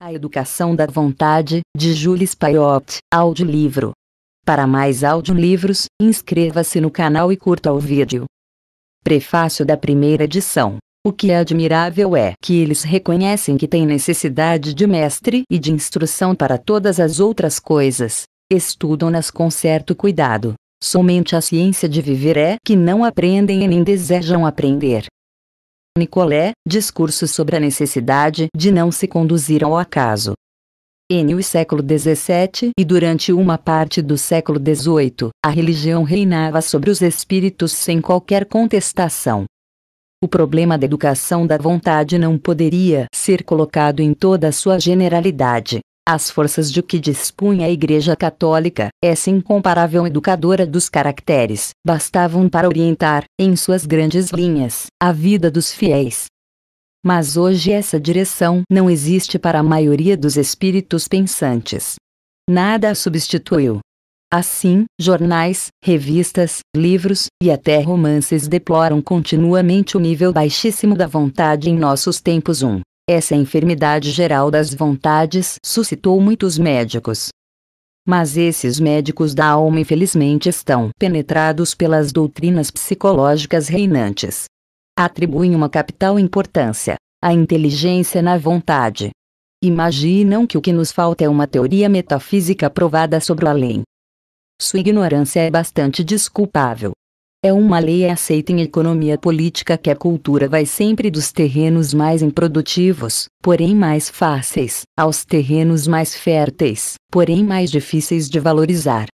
A Educação da Vontade, de Jules Paiot, audiolivro. Para mais audiolivros, inscreva-se no canal e curta o vídeo. Prefácio da primeira edição. O que é admirável é que eles reconhecem que têm necessidade de mestre e de instrução para todas as outras coisas. Estudam-nas com certo cuidado. Somente a ciência de viver é que não aprendem e nem desejam aprender. Nicolé, discurso sobre a necessidade de não se conduzir ao acaso. N. O século XVII e durante uma parte do século XVIII, a religião reinava sobre os espíritos sem qualquer contestação. O problema da educação da vontade não poderia ser colocado em toda a sua generalidade, as forças de que dispunha a Igreja Católica, essa incomparável educadora dos caracteres, bastavam para orientar, em suas grandes linhas, a vida dos fiéis. Mas hoje essa direção não existe para a maioria dos espíritos pensantes. Nada a substituiu. Assim, jornais, revistas, livros e até romances deploram continuamente o nível baixíssimo da vontade em nossos tempos. Um essa enfermidade geral das vontades suscitou muitos médicos. Mas esses médicos da alma infelizmente estão penetrados pelas doutrinas psicológicas reinantes. Atribuem uma capital importância à inteligência na vontade. Imaginam que o que nos falta é uma teoria metafísica provada sobre o além. Sua ignorância é bastante desculpável, é uma lei aceita em economia política que a cultura vai sempre dos terrenos mais improdutivos, porém mais fáceis, aos terrenos mais férteis, porém mais difíceis de valorizar.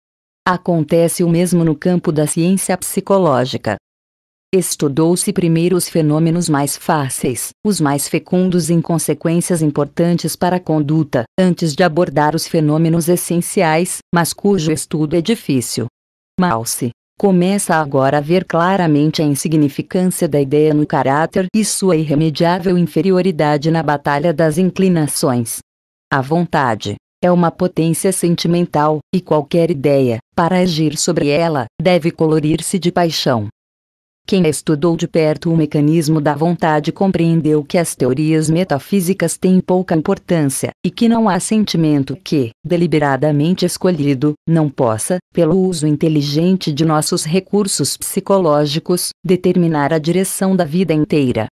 Acontece o mesmo no campo da ciência psicológica. Estudou-se primeiro os fenômenos mais fáceis, os mais fecundos em consequências importantes para a conduta, antes de abordar os fenômenos essenciais, mas cujo estudo é difícil. Mal-se, começa agora a ver claramente a insignificância da ideia no caráter e sua irremediável inferioridade na batalha das inclinações. A vontade é uma potência sentimental, e qualquer ideia, para agir sobre ela, deve colorir-se de paixão. Quem estudou de perto o mecanismo da vontade compreendeu que as teorias metafísicas têm pouca importância, e que não há sentimento que, deliberadamente escolhido, não possa, pelo uso inteligente de nossos recursos psicológicos, determinar a direção da vida inteira.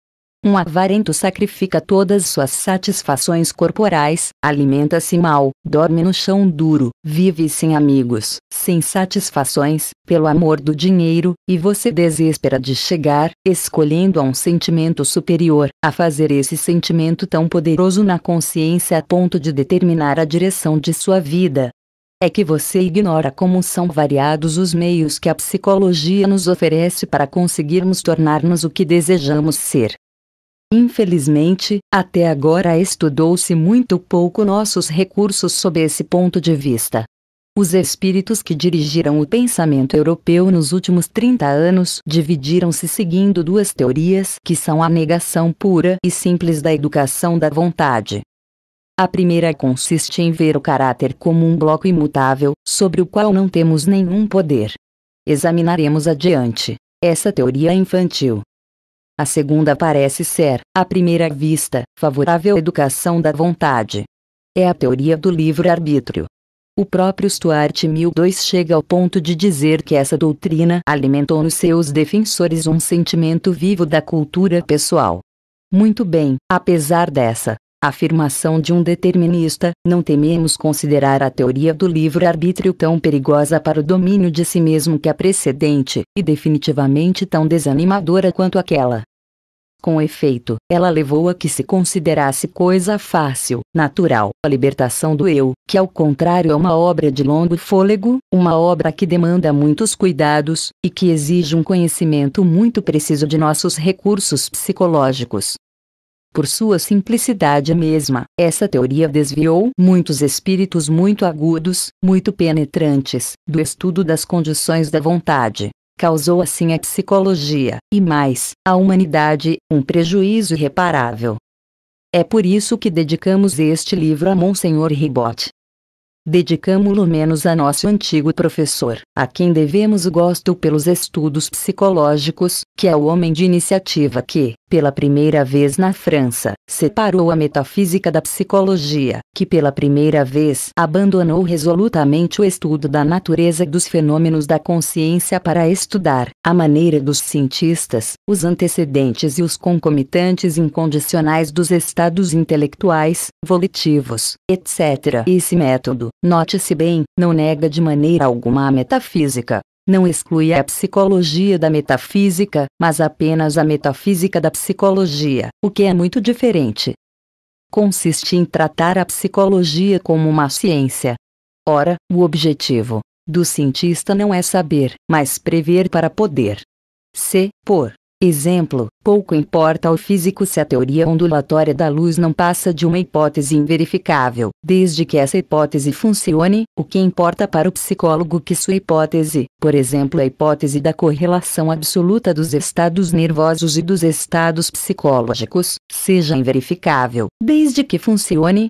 Um avarento sacrifica todas suas satisfações corporais, alimenta-se mal, dorme no chão duro, vive sem amigos, sem satisfações, pelo amor do dinheiro, e você desespera de chegar, escolhendo a um sentimento superior, a fazer esse sentimento tão poderoso na consciência a ponto de determinar a direção de sua vida é que você ignora como são variados os meios que a psicologia nos oferece para conseguirmos tornar-nos o que desejamos ser. Infelizmente, até agora estudou-se muito pouco nossos recursos sob esse ponto de vista. Os espíritos que dirigiram o pensamento europeu nos últimos 30 anos dividiram-se seguindo duas teorias que são a negação pura e simples da educação da vontade. A primeira consiste em ver o caráter como um bloco imutável, sobre o qual não temos nenhum poder. Examinaremos adiante essa teoria infantil. A segunda parece ser, à primeira vista, favorável à educação da vontade. É a teoria do livre-arbítrio. O próprio Stuart Mill II chega ao ponto de dizer que essa doutrina alimentou nos seus defensores um sentimento vivo da cultura pessoal. Muito bem, apesar dessa afirmação de um determinista, não tememos considerar a teoria do livre-arbítrio tão perigosa para o domínio de si mesmo que a é precedente, e definitivamente tão desanimadora quanto aquela. Com efeito, ela levou a que se considerasse coisa fácil, natural, a libertação do eu, que ao contrário é uma obra de longo fôlego, uma obra que demanda muitos cuidados, e que exige um conhecimento muito preciso de nossos recursos psicológicos. Por sua simplicidade mesma, essa teoria desviou muitos espíritos muito agudos, muito penetrantes, do estudo das condições da vontade causou assim à psicologia, e mais, à humanidade, um prejuízo irreparável. É por isso que dedicamos este livro a Monsenhor Ribot, dedicamo-lo menos a nosso antigo professor, a quem devemos o gosto pelos estudos psicológicos, que é o homem de iniciativa que, pela primeira vez na França, separou a metafísica da psicologia, que pela primeira vez abandonou resolutamente o estudo da natureza dos fenômenos da consciência para estudar, à maneira dos cientistas, os antecedentes e os concomitantes incondicionais dos estados intelectuais, volitivos, etc. Esse método note-se bem, não nega de maneira alguma a metafísica. Não exclui a psicologia da metafísica, mas apenas a metafísica da psicologia, o que é muito diferente. Consiste em tratar a psicologia como uma ciência. Ora, o objetivo do cientista não é saber, mas prever para poder. Se, por Exemplo: pouco importa ao físico se a teoria ondulatória da luz não passa de uma hipótese inverificável, desde que essa hipótese funcione, o que importa para o psicólogo que sua hipótese, por exemplo, a hipótese da correlação absoluta dos estados nervosos e dos estados psicológicos, seja inverificável, desde que funcione,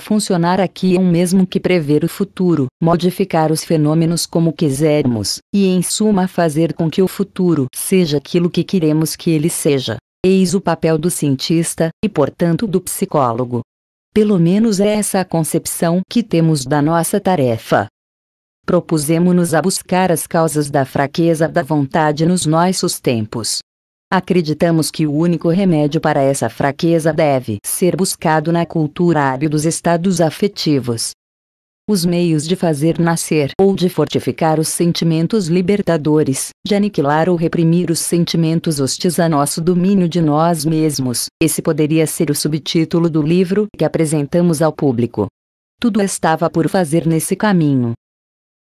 Funcionar aqui é o mesmo que prever o futuro, modificar os fenômenos como quisermos, e em suma fazer com que o futuro seja aquilo que queremos que ele seja. Eis o papel do cientista, e portanto do psicólogo. Pelo menos é essa a concepção que temos da nossa tarefa. Propusemos-nos a buscar as causas da fraqueza da vontade nos nossos tempos, Acreditamos que o único remédio para essa fraqueza deve ser buscado na cultura hábil dos estados afetivos. Os meios de fazer nascer ou de fortificar os sentimentos libertadores, de aniquilar ou reprimir os sentimentos hostis a nosso domínio de nós mesmos, esse poderia ser o subtítulo do livro que apresentamos ao público. Tudo estava por fazer nesse caminho.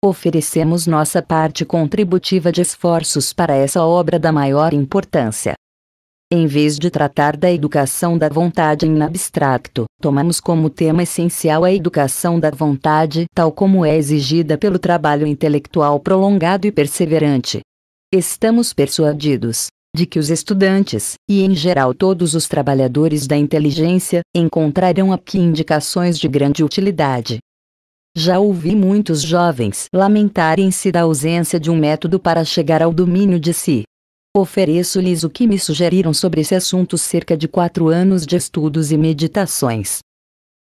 Oferecemos nossa parte contributiva de esforços para essa obra da maior importância. Em vez de tratar da educação da vontade em abstrato, tomamos como tema essencial a educação da vontade, tal como é exigida pelo trabalho intelectual prolongado e perseverante. Estamos persuadidos de que os estudantes, e em geral todos os trabalhadores da inteligência, encontrarão aqui indicações de grande utilidade. Já ouvi muitos jovens lamentarem-se da ausência de um método para chegar ao domínio de si. Ofereço-lhes o que me sugeriram sobre esse assunto cerca de quatro anos de estudos e meditações.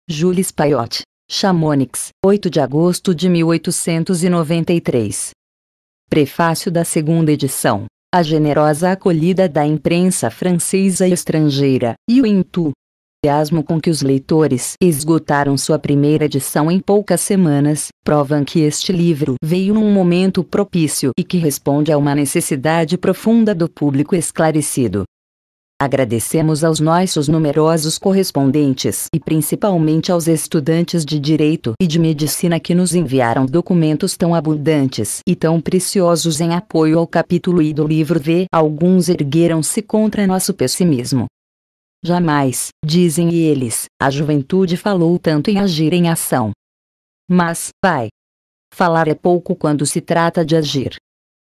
Jules Payotte, Chamonix, 8 de agosto de 1893. Prefácio da segunda edição. A generosa acolhida da imprensa francesa e estrangeira, e o Intu, entusiasmo com que os leitores esgotaram sua primeira edição em poucas semanas, provam que este livro veio num momento propício e que responde a uma necessidade profunda do público esclarecido. Agradecemos aos nossos numerosos correspondentes e principalmente aos estudantes de direito e de medicina que nos enviaram documentos tão abundantes e tão preciosos em apoio ao capítulo e do livro V. Alguns ergueram-se contra nosso pessimismo, Jamais, dizem eles, a juventude falou tanto em agir em ação. Mas, pai, falar é pouco quando se trata de agir.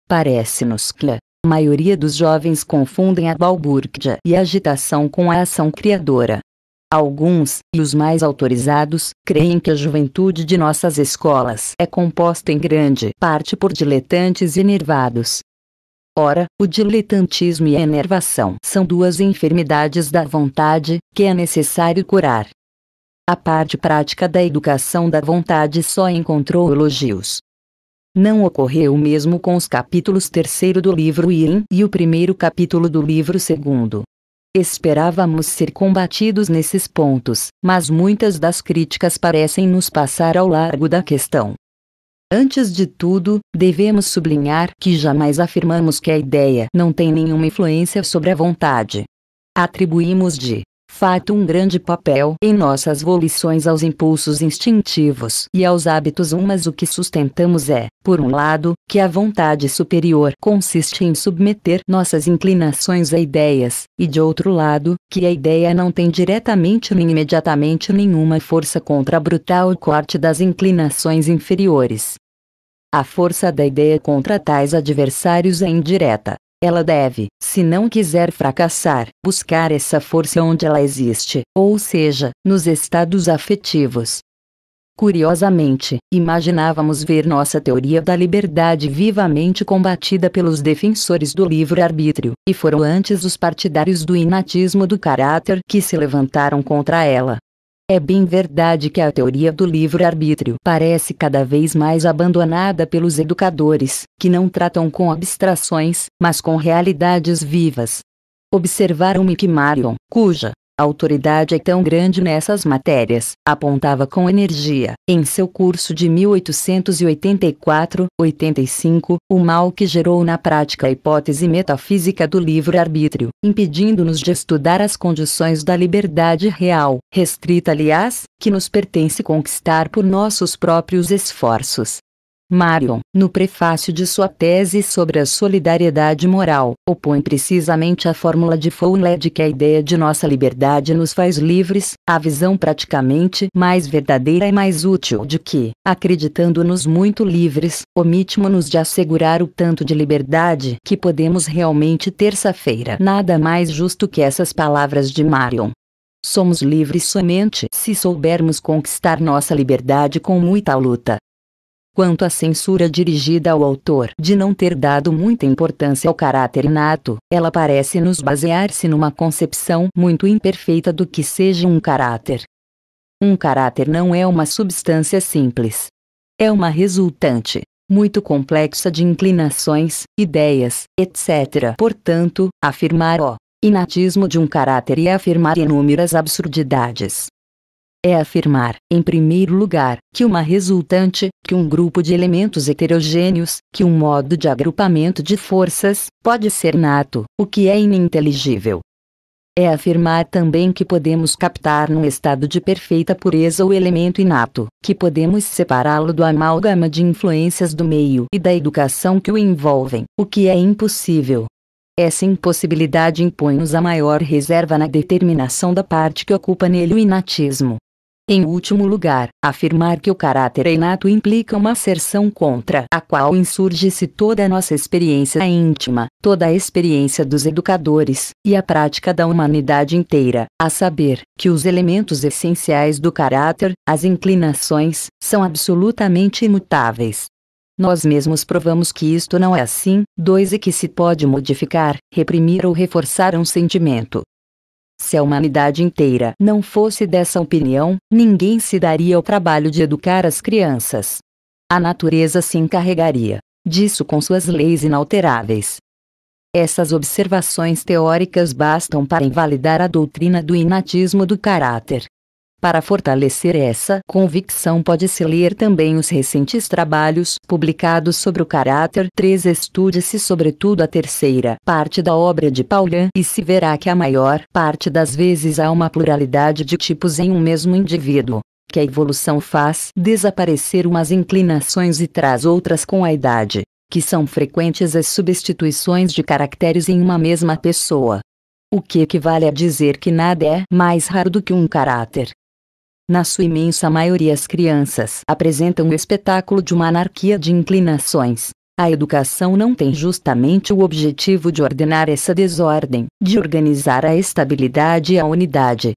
Parece-nos que a maioria dos jovens confundem a balbúrdia e a agitação com a ação criadora. Alguns, e os mais autorizados, creem que a juventude de nossas escolas é composta em grande parte por diletantes enervados, Ora, o diletantismo e a enervação são duas enfermidades da vontade, que é necessário curar. A parte prática da educação da vontade só encontrou elogios. Não ocorreu o mesmo com os capítulos 3 do livro I e o primeiro capítulo do livro 2. Esperávamos ser combatidos nesses pontos, mas muitas das críticas parecem nos passar ao largo da questão. Antes de tudo, devemos sublinhar que jamais afirmamos que a ideia não tem nenhuma influência sobre a vontade. Atribuímos de fato um grande papel em nossas volições aos impulsos instintivos e aos hábitos umas o que sustentamos é, por um lado, que a vontade superior consiste em submeter nossas inclinações a ideias, e de outro lado, que a ideia não tem diretamente nem imediatamente nenhuma força contra a brutal corte das inclinações inferiores. A força da ideia contra tais adversários é indireta, ela deve, se não quiser fracassar, buscar essa força onde ela existe, ou seja, nos estados afetivos. Curiosamente, imaginávamos ver nossa teoria da liberdade vivamente combatida pelos defensores do livre-arbítrio, e foram antes os partidários do inatismo do caráter que se levantaram contra ela. É bem verdade que a teoria do livre-arbítrio parece cada vez mais abandonada pelos educadores, que não tratam com abstrações, mas com realidades vivas. Observaram-me que Marion, cuja a autoridade é tão grande nessas matérias, apontava com energia, em seu curso de 1884-85, o mal que gerou na prática a hipótese metafísica do livre-arbítrio, impedindo-nos de estudar as condições da liberdade real, restrita aliás, que nos pertence conquistar por nossos próprios esforços. Marion, no prefácio de sua tese sobre a solidariedade moral, opõe precisamente a fórmula de Foucault que a ideia de nossa liberdade nos faz livres, a visão praticamente mais verdadeira e mais útil de que, acreditando-nos muito livres, omitimos-nos de assegurar o tanto de liberdade que podemos realmente terça-feira. Nada mais justo que essas palavras de Marion. Somos livres somente se soubermos conquistar nossa liberdade com muita luta, quanto à censura dirigida ao autor de não ter dado muita importância ao caráter inato, ela parece nos basear-se numa concepção muito imperfeita do que seja um caráter. Um caráter não é uma substância simples. É uma resultante, muito complexa de inclinações, ideias, etc. Portanto, afirmar o inatismo de um caráter é afirmar inúmeras absurdidades é afirmar, em primeiro lugar, que uma resultante, que um grupo de elementos heterogêneos, que um modo de agrupamento de forças, pode ser nato, o que é ininteligível. É afirmar também que podemos captar num estado de perfeita pureza o elemento inato, que podemos separá-lo do amálgama de influências do meio e da educação que o envolvem, o que é impossível. Essa impossibilidade impõe-nos a maior reserva na determinação da parte que ocupa nele o inatismo, em último lugar, afirmar que o caráter é inato implica uma asserção contra a qual insurge-se toda a nossa experiência íntima, toda a experiência dos educadores, e a prática da humanidade inteira, a saber, que os elementos essenciais do caráter, as inclinações, são absolutamente imutáveis. Nós mesmos provamos que isto não é assim, dois e que se pode modificar, reprimir ou reforçar um sentimento, se a humanidade inteira não fosse dessa opinião, ninguém se daria o trabalho de educar as crianças. A natureza se encarregaria disso com suas leis inalteráveis. Essas observações teóricas bastam para invalidar a doutrina do inatismo do caráter, para fortalecer essa convicção, pode-se ler também os recentes trabalhos publicados sobre o caráter 3. Estude-se, sobretudo, a terceira parte da obra de Paulin e se verá que a maior parte das vezes há uma pluralidade de tipos em um mesmo indivíduo. Que a evolução faz desaparecer umas inclinações e traz outras com a idade, que são frequentes as substituições de caracteres em uma mesma pessoa. O que equivale a dizer que nada é mais raro do que um caráter na sua imensa maioria as crianças apresentam o espetáculo de uma anarquia de inclinações. A educação não tem justamente o objetivo de ordenar essa desordem, de organizar a estabilidade e a unidade.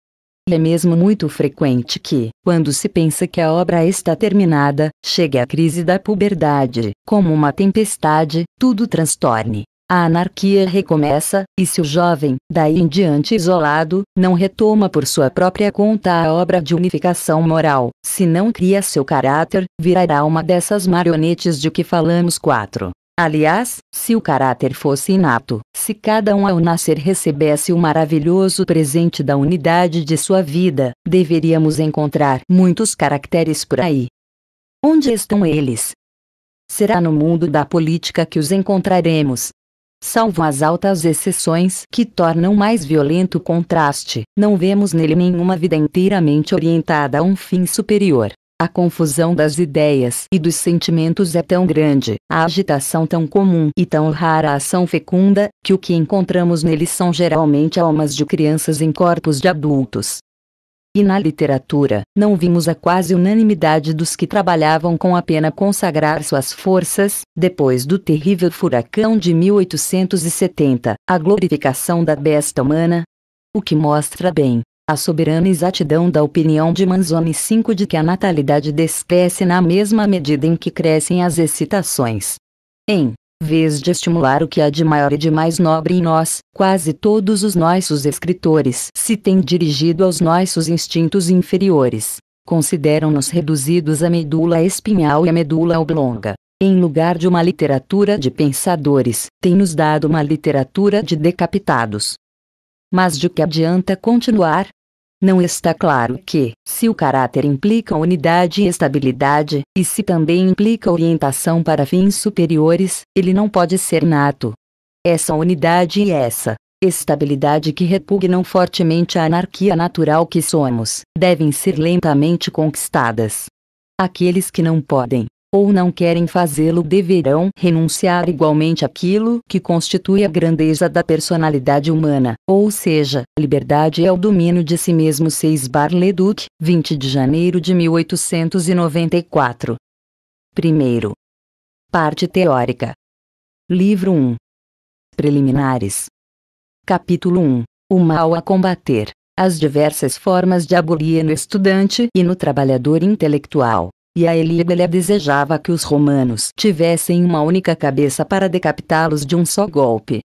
E é mesmo muito frequente que, quando se pensa que a obra está terminada, chegue a crise da puberdade, como uma tempestade, tudo transtorne. A anarquia recomeça, e se o jovem, daí em diante isolado, não retoma por sua própria conta a obra de unificação moral, se não cria seu caráter, virará uma dessas marionetes de que falamos quatro. Aliás, se o caráter fosse inato, se cada um ao nascer recebesse o maravilhoso presente da unidade de sua vida, deveríamos encontrar muitos caracteres por aí. Onde estão eles? Será no mundo da política que os encontraremos, salvo as altas exceções que tornam mais violento o contraste, não vemos nele nenhuma vida inteiramente orientada a um fim superior. A confusão das ideias e dos sentimentos é tão grande, a agitação tão comum e tão rara a ação fecunda, que o que encontramos nele são geralmente almas de crianças em corpos de adultos, e na literatura, não vimos a quase unanimidade dos que trabalhavam com a pena consagrar suas forças, depois do terrível furacão de 1870, a glorificação da besta humana. O que mostra bem a soberana exatidão da opinião de Manzoni 5 de que a natalidade descresce na mesma medida em que crescem as excitações. Em vez de estimular o que há de maior e de mais nobre em nós, quase todos os nossos escritores se têm dirigido aos nossos instintos inferiores. Consideram-nos reduzidos à medula espinhal e à medula oblonga. Em lugar de uma literatura de pensadores, tem-nos dado uma literatura de decapitados. Mas de que adianta continuar, não está claro que, se o caráter implica unidade e estabilidade, e se também implica orientação para fins superiores, ele não pode ser nato. Essa unidade e essa estabilidade que repugnam fortemente a anarquia natural que somos, devem ser lentamente conquistadas. Aqueles que não podem ou não querem fazê-lo deverão renunciar igualmente àquilo que constitui a grandeza da personalidade humana, ou seja, liberdade é o domínio de si mesmo 6 Bar Leduc, 20 de janeiro de 1894. Primeiro. Parte teórica. Livro 1. Preliminares. Capítulo 1. O mal a combater. As diversas formas de abolir no estudante e no trabalhador intelectual e a Elíbele desejava que os romanos tivessem uma única cabeça para decapitá-los de um só golpe.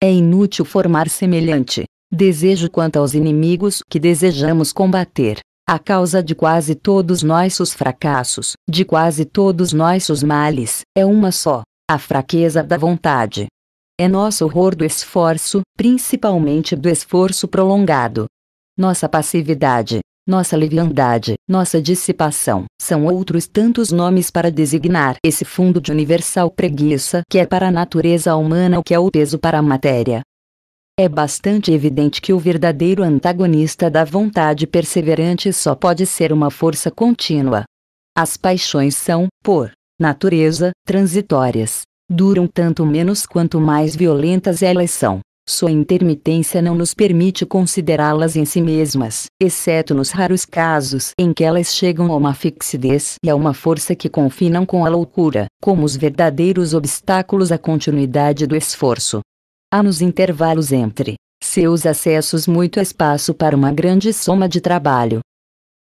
É inútil formar semelhante desejo quanto aos inimigos que desejamos combater. A causa de quase todos nossos fracassos, de quase todos nossos males, é uma só: a fraqueza da vontade. É nosso horror do esforço, principalmente do esforço prolongado. Nossa passividade, nossa leviandade, nossa dissipação, são outros tantos nomes para designar esse fundo de universal preguiça que é para a natureza humana o que é o peso para a matéria. É bastante evidente que o verdadeiro antagonista da vontade perseverante só pode ser uma força contínua. As paixões são, por natureza, transitórias. Duram tanto menos quanto mais violentas elas são. Sua intermitência não nos permite considerá-las em si mesmas, exceto nos raros casos em que elas chegam a uma fixidez e a uma força que confinam com a loucura, como os verdadeiros obstáculos à continuidade do esforço. Há nos intervalos entre seus acessos muito espaço para uma grande soma de trabalho.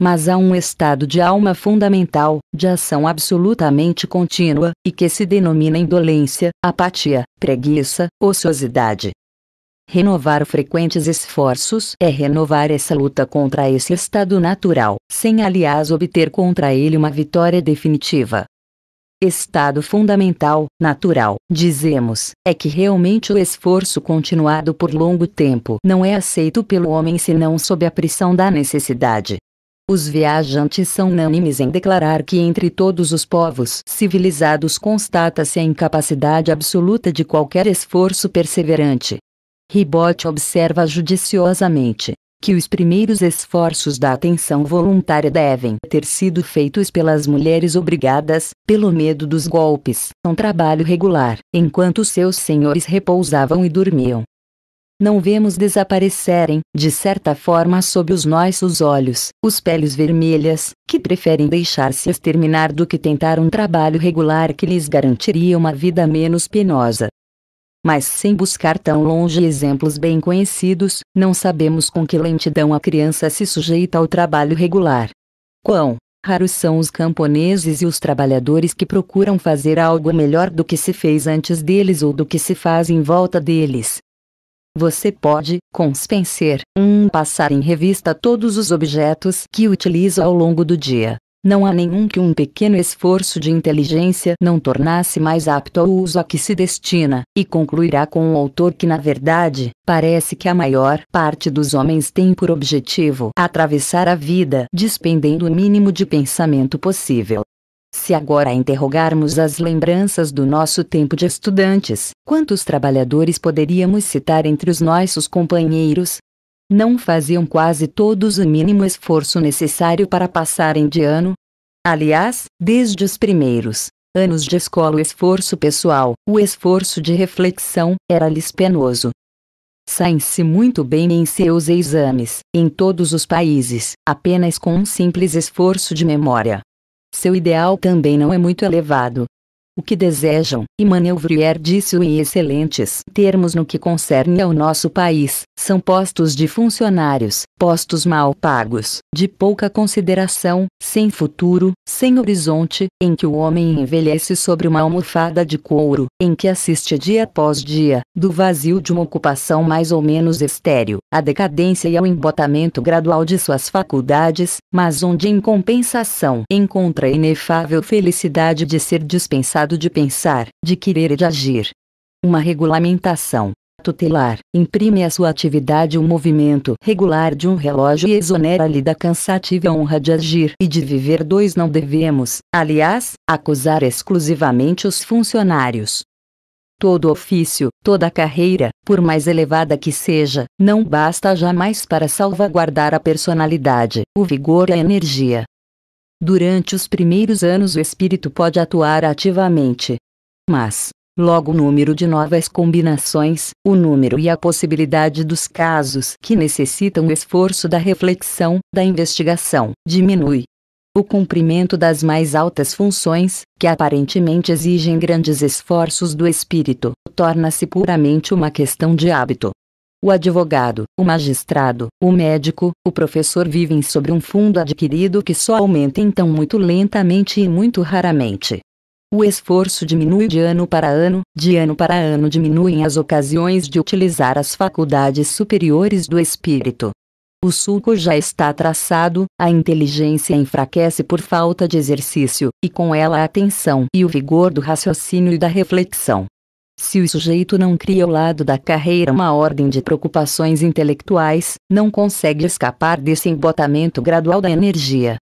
Mas há um estado de alma fundamental, de ação absolutamente contínua, e que se denomina indolência, apatia, preguiça, ociosidade. Renovar frequentes esforços é renovar essa luta contra esse estado natural, sem aliás obter contra ele uma vitória definitiva. Estado fundamental, natural, dizemos, é que realmente o esforço continuado por longo tempo não é aceito pelo homem senão sob a pressão da necessidade. Os viajantes são unânimes em declarar que entre todos os povos civilizados constata-se a incapacidade absoluta de qualquer esforço perseverante, Ribot observa judiciosamente que os primeiros esforços da atenção voluntária devem ter sido feitos pelas mulheres obrigadas, pelo medo dos golpes, a um trabalho regular, enquanto seus senhores repousavam e dormiam. Não vemos desaparecerem, de certa forma sob os nossos olhos, os peles vermelhas, que preferem deixar-se exterminar do que tentar um trabalho regular que lhes garantiria uma vida menos penosa mas sem buscar tão longe exemplos bem conhecidos, não sabemos com que lentidão a criança se sujeita ao trabalho regular. Quão raros são os camponeses e os trabalhadores que procuram fazer algo melhor do que se fez antes deles ou do que se faz em volta deles. Você pode, com Spencer, um, passar em revista todos os objetos que utiliza ao longo do dia. Não há nenhum que um pequeno esforço de inteligência não tornasse mais apto ao uso a que se destina, e concluirá com o autor que, na verdade, parece que a maior parte dos homens tem por objetivo atravessar a vida despendendo o mínimo de pensamento possível. Se agora interrogarmos as lembranças do nosso tempo de estudantes, quantos trabalhadores poderíamos citar entre os nossos companheiros, não faziam quase todos o mínimo esforço necessário para passarem de ano. Aliás, desde os primeiros anos de escola, o esforço pessoal, o esforço de reflexão, era-lhes penoso. Saem-se muito bem em seus exames, em todos os países, apenas com um simples esforço de memória. Seu ideal também não é muito elevado, o que desejam, e Manevrier disse-o em excelentes termos no que concerne ao nosso país, são postos de funcionários, postos mal pagos, de pouca consideração, sem futuro, sem horizonte, em que o homem envelhece sobre uma almofada de couro, em que assiste dia após dia, do vazio de uma ocupação mais ou menos estéreo, à decadência e ao embotamento gradual de suas faculdades, mas onde em compensação encontra a inefável felicidade de ser dispensado estado de pensar, de querer e de agir. Uma regulamentação tutelar imprime à sua atividade o um movimento regular de um relógio e exonera-lhe da cansativa honra de agir e de viver. Dois não devemos, aliás, acusar exclusivamente os funcionários. Todo ofício, toda carreira, por mais elevada que seja, não basta jamais para salvaguardar a personalidade, o vigor e a energia, Durante os primeiros anos o espírito pode atuar ativamente. Mas, logo o número de novas combinações, o número e a possibilidade dos casos que necessitam o esforço da reflexão, da investigação, diminui. O cumprimento das mais altas funções, que aparentemente exigem grandes esforços do espírito, torna-se puramente uma questão de hábito. O advogado, o magistrado, o médico, o professor vivem sobre um fundo adquirido que só aumenta então muito lentamente e muito raramente. O esforço diminui de ano para ano, de ano para ano diminuem as ocasiões de utilizar as faculdades superiores do espírito. O sulco já está traçado, a inteligência enfraquece por falta de exercício, e com ela a atenção e o vigor do raciocínio e da reflexão. Se o sujeito não cria ao lado da carreira uma ordem de preocupações intelectuais, não consegue escapar desse embotamento gradual da energia.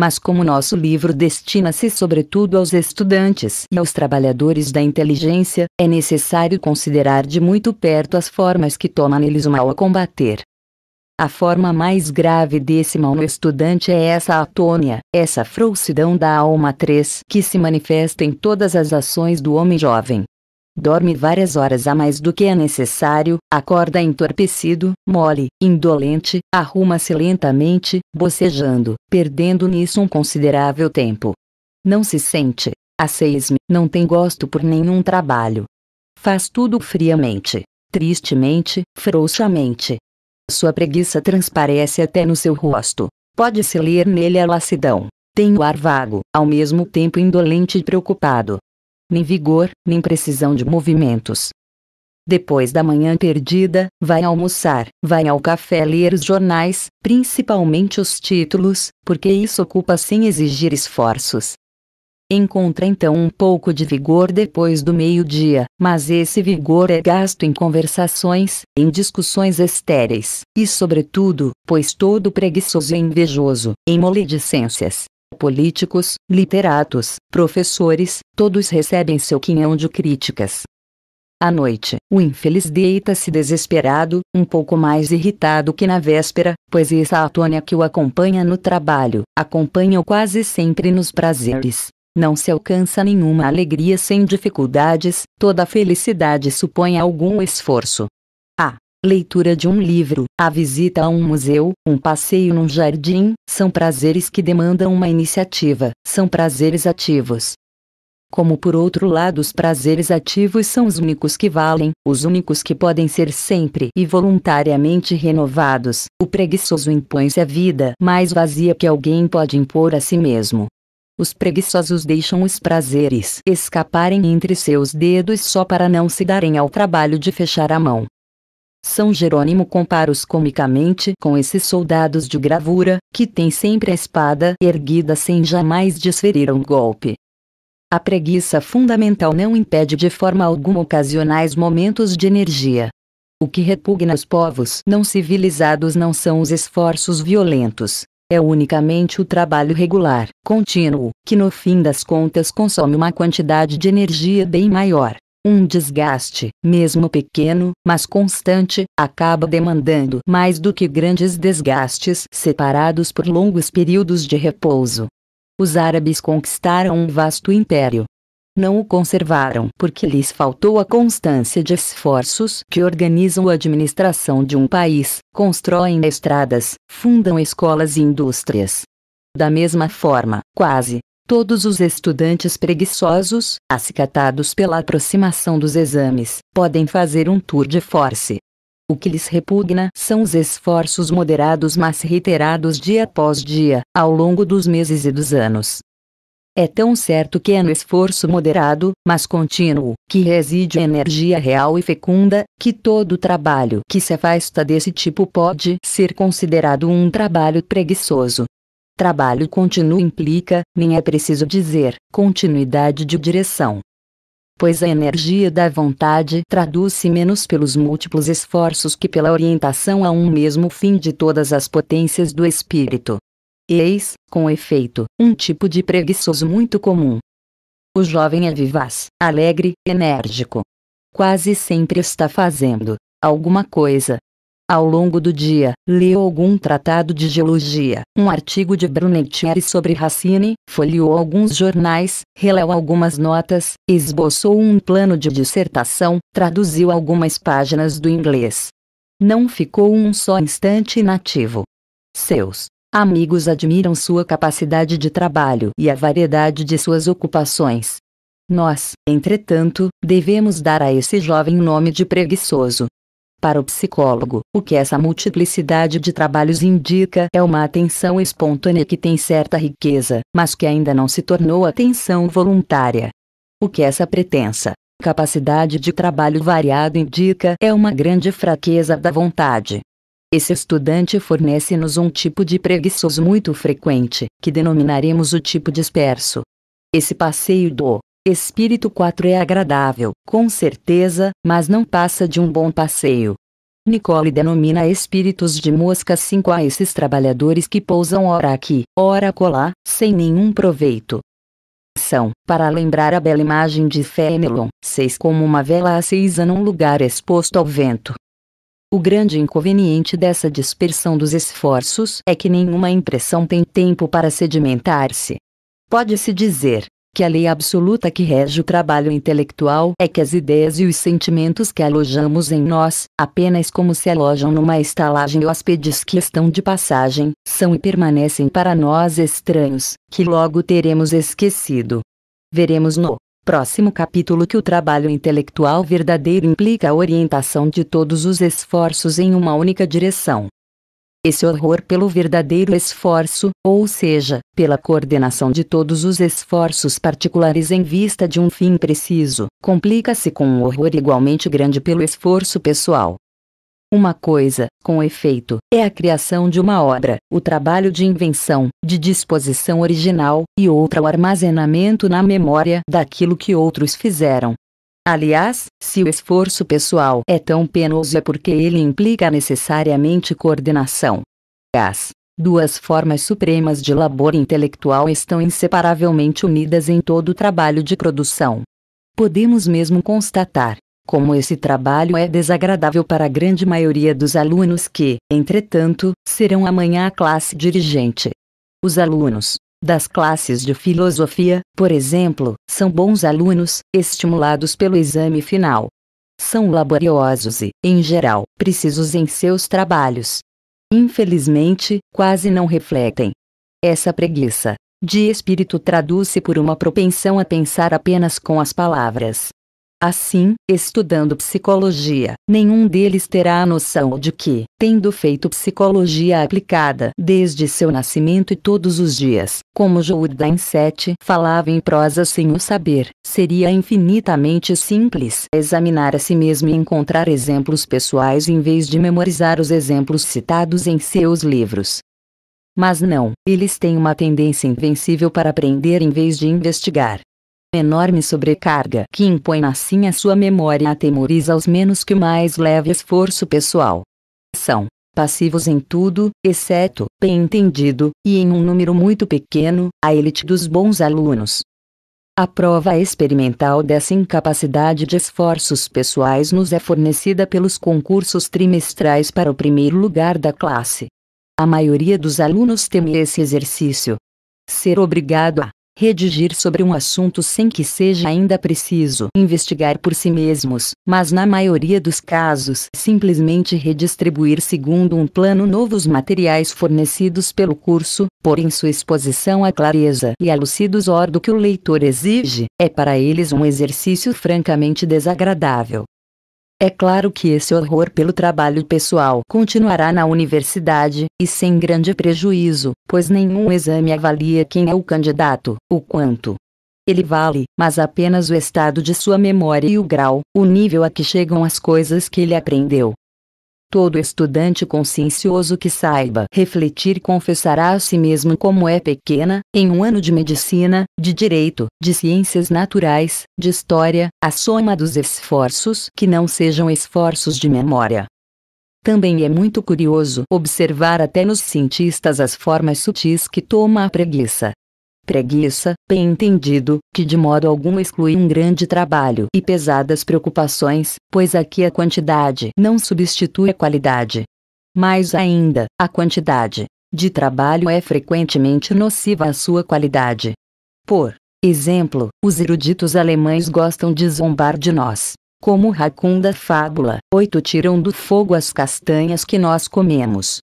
Mas como nosso livro destina-se sobretudo aos estudantes e aos trabalhadores da inteligência, é necessário considerar de muito perto as formas que toma neles o mal a combater. A forma mais grave desse mal no estudante é essa atônia, essa frouxidão da alma 3 que se manifesta em todas as ações do homem jovem, dorme várias horas a mais do que é necessário, acorda entorpecido, mole, indolente, arruma-se lentamente, bocejando, perdendo nisso um considerável tempo. Não se sente, a seis não tem gosto por nenhum trabalho. Faz tudo friamente, tristemente, frouxamente. Sua preguiça transparece até no seu rosto. Pode-se ler nele a lassidão. Tem o ar vago, ao mesmo tempo indolente e preocupado nem vigor, nem precisão de movimentos. Depois da manhã perdida, vai almoçar, vai ao café ler os jornais, principalmente os títulos, porque isso ocupa sem exigir esforços. Encontra então um pouco de vigor depois do meio-dia, mas esse vigor é gasto em conversações, em discussões estéreis, e sobretudo, pois todo preguiçoso e invejoso, em maledicências, políticos, literatos, professores, todos recebem seu quinhão de críticas. À noite, o infeliz deita-se desesperado, um pouco mais irritado que na véspera, pois essa atônia que o acompanha no trabalho, acompanha-o quase sempre nos prazeres. Não se alcança nenhuma alegria sem dificuldades, toda felicidade supõe algum esforço, leitura de um livro, a visita a um museu, um passeio num jardim, são prazeres que demandam uma iniciativa, são prazeres ativos. Como por outro lado, os prazeres ativos são os únicos que valem, os únicos que podem ser sempre e voluntariamente renovados. O preguiçoso impõe-se a vida mais vazia que alguém pode impor a si mesmo. Os preguiçosos deixam os prazeres escaparem entre seus dedos só para não se darem ao trabalho de fechar a mão. São Jerônimo compara-os comicamente com esses soldados de gravura, que têm sempre a espada erguida sem jamais desferir um golpe. A preguiça fundamental não impede de forma alguma ocasionais momentos de energia. O que repugna os povos não civilizados não são os esforços violentos, é unicamente o trabalho regular, contínuo, que no fim das contas consome uma quantidade de energia bem maior. Um desgaste, mesmo pequeno, mas constante, acaba demandando mais do que grandes desgastes separados por longos períodos de repouso. Os árabes conquistaram um vasto império. Não o conservaram porque lhes faltou a constância de esforços que organizam a administração de um país, constroem estradas, fundam escolas e indústrias. Da mesma forma, quase Todos os estudantes preguiçosos, acicatados pela aproximação dos exames, podem fazer um tour de force. O que lhes repugna são os esforços moderados mas reiterados dia após dia, ao longo dos meses e dos anos. É tão certo que é no esforço moderado, mas contínuo, que reside a energia real e fecunda, que todo trabalho que se afasta desse tipo pode ser considerado um trabalho preguiçoso. Trabalho contínuo implica, nem é preciso dizer, continuidade de direção. Pois a energia da vontade traduz-se menos pelos múltiplos esforços que pela orientação a um mesmo fim de todas as potências do espírito. Eis, com efeito, um tipo de preguiçoso muito comum. O jovem é vivaz, alegre, enérgico. Quase sempre está fazendo alguma coisa, ao longo do dia, leu algum tratado de geologia, um artigo de Brunetieri sobre Racine, folheou alguns jornais, releu algumas notas, esboçou um plano de dissertação, traduziu algumas páginas do inglês. Não ficou um só instante inativo. Seus amigos admiram sua capacidade de trabalho e a variedade de suas ocupações. Nós, entretanto, devemos dar a esse jovem nome de preguiçoso, para o psicólogo, o que essa multiplicidade de trabalhos indica é uma atenção espontânea que tem certa riqueza, mas que ainda não se tornou atenção voluntária. O que essa pretensa capacidade de trabalho variado indica é uma grande fraqueza da vontade. Esse estudante fornece-nos um tipo de preguiçoso muito frequente, que denominaremos o tipo disperso. Esse passeio do Espírito 4 é agradável, com certeza, mas não passa de um bom passeio. Nicole denomina espíritos de mosca 5 a esses trabalhadores que pousam ora aqui, ora acolá, sem nenhum proveito. São, para lembrar a bela imagem de Fénelon, seis como uma vela acesa num lugar exposto ao vento. O grande inconveniente dessa dispersão dos esforços é que nenhuma impressão tem tempo para sedimentar-se. Pode-se dizer, que a lei absoluta que rege o trabalho intelectual é que as ideias e os sentimentos que alojamos em nós, apenas como se alojam numa estalagem ou hóspedes que estão de passagem, são e permanecem para nós estranhos, que logo teremos esquecido. Veremos no próximo capítulo que o trabalho intelectual verdadeiro implica a orientação de todos os esforços em uma única direção esse horror pelo verdadeiro esforço, ou seja, pela coordenação de todos os esforços particulares em vista de um fim preciso, complica-se com um horror igualmente grande pelo esforço pessoal. Uma coisa, com efeito, é a criação de uma obra, o trabalho de invenção, de disposição original, e outra o armazenamento na memória daquilo que outros fizeram, Aliás, se o esforço pessoal é tão penoso é porque ele implica necessariamente coordenação. As duas formas supremas de labor intelectual estão inseparavelmente unidas em todo o trabalho de produção. Podemos mesmo constatar como esse trabalho é desagradável para a grande maioria dos alunos que, entretanto, serão amanhã a classe dirigente. Os alunos, das classes de filosofia, por exemplo, são bons alunos, estimulados pelo exame final. São laboriosos e, em geral, precisos em seus trabalhos. Infelizmente, quase não refletem. Essa preguiça de espírito traduz-se por uma propensão a pensar apenas com as palavras. Assim, estudando psicologia, nenhum deles terá a noção de que, tendo feito psicologia aplicada desde seu nascimento e todos os dias, como Jourdain 7 falava em prosa sem o saber, seria infinitamente simples examinar a si mesmo e encontrar exemplos pessoais em vez de memorizar os exemplos citados em seus livros. Mas não, eles têm uma tendência invencível para aprender em vez de investigar enorme sobrecarga que impõe assim a sua memória atemoriza os menos que o mais leve esforço pessoal. São passivos em tudo, exceto, bem entendido, e em um número muito pequeno, a elite dos bons alunos. A prova experimental dessa incapacidade de esforços pessoais nos é fornecida pelos concursos trimestrais para o primeiro lugar da classe. A maioria dos alunos teme esse exercício. Ser obrigado a redigir sobre um assunto sem que seja ainda preciso investigar por si mesmos, mas na maioria dos casos simplesmente redistribuir segundo um plano novos materiais fornecidos pelo curso, por em sua exposição a clareza e a lucidez do que o leitor exige, é para eles um exercício francamente desagradável, é claro que esse horror pelo trabalho pessoal continuará na universidade, e sem grande prejuízo, pois nenhum exame avalia quem é o candidato, o quanto ele vale, mas apenas o estado de sua memória e o grau, o nível a que chegam as coisas que ele aprendeu, Todo estudante consciencioso que saiba refletir confessará a si mesmo como é pequena, em um ano de medicina, de direito, de ciências naturais, de história, a soma dos esforços que não sejam esforços de memória. Também é muito curioso observar até nos cientistas as formas sutis que toma a preguiça, preguiça, bem entendido, que de modo algum exclui um grande trabalho e pesadas preocupações, pois aqui a quantidade não substitui a qualidade. Mais ainda, a quantidade de trabalho é frequentemente nociva à sua qualidade. Por exemplo, os eruditos alemães gostam de zombar de nós. Como o fábula, oito tiram do fogo as castanhas que nós comemos.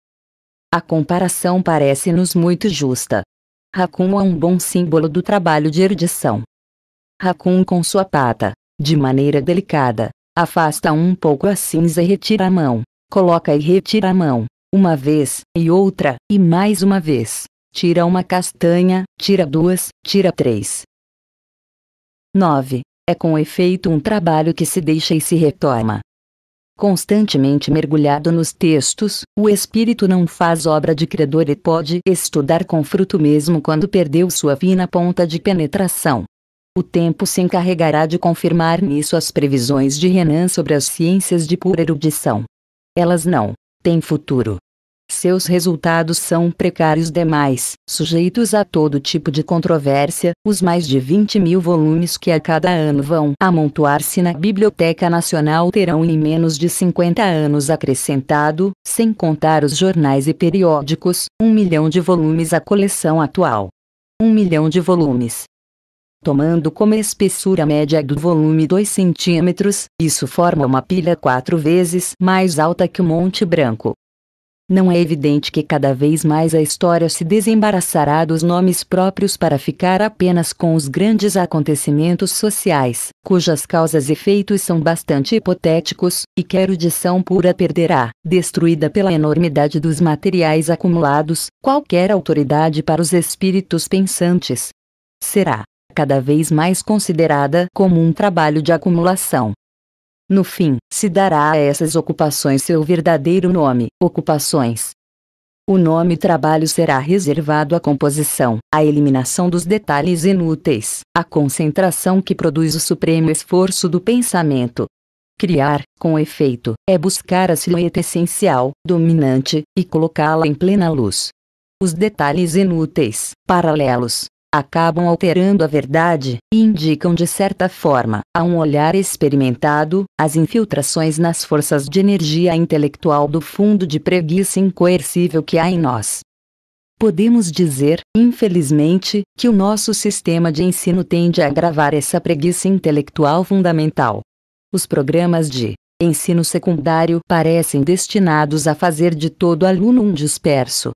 A comparação parece-nos muito justa, Racum é um bom símbolo do trabalho de erudição. Racum com sua pata, de maneira delicada, afasta um pouco a cinza e retira a mão, coloca e retira a mão, uma vez, e outra, e mais uma vez. Tira uma castanha, tira duas, tira três. 9. É com efeito um trabalho que se deixa e se retoma, Constantemente mergulhado nos textos, o espírito não faz obra de credor e pode estudar com fruto mesmo quando perdeu sua fina ponta de penetração. O tempo se encarregará de confirmar nisso as previsões de Renan sobre as ciências de pura erudição. Elas não têm futuro. Seus resultados são precários demais, sujeitos a todo tipo de controvérsia, os mais de 20 mil volumes que a cada ano vão amontoar-se na Biblioteca Nacional terão em menos de 50 anos acrescentado, sem contar os jornais e periódicos, um milhão de volumes à coleção atual. Um milhão de volumes tomando como espessura média do volume 2 centímetros, isso forma uma pilha quatro vezes mais alta que o Monte Branco não é evidente que cada vez mais a história se desembaraçará dos nomes próprios para ficar apenas com os grandes acontecimentos sociais, cujas causas e efeitos são bastante hipotéticos, e que a erudição pura perderá, destruída pela enormidade dos materiais acumulados, qualquer autoridade para os espíritos pensantes. Será, cada vez mais considerada como um trabalho de acumulação, no fim, se dará a essas ocupações seu verdadeiro nome, ocupações. O nome trabalho será reservado à composição, à eliminação dos detalhes inúteis, à concentração que produz o supremo esforço do pensamento. Criar, com efeito, é buscar a silhueta essencial, dominante, e colocá-la em plena luz. Os detalhes inúteis, paralelos, acabam alterando a verdade e indicam de certa forma, a um olhar experimentado, as infiltrações nas forças de energia intelectual do fundo de preguiça incoercível que há em nós. Podemos dizer, infelizmente, que o nosso sistema de ensino tende a agravar essa preguiça intelectual fundamental. Os programas de ensino secundário parecem destinados a fazer de todo aluno um disperso,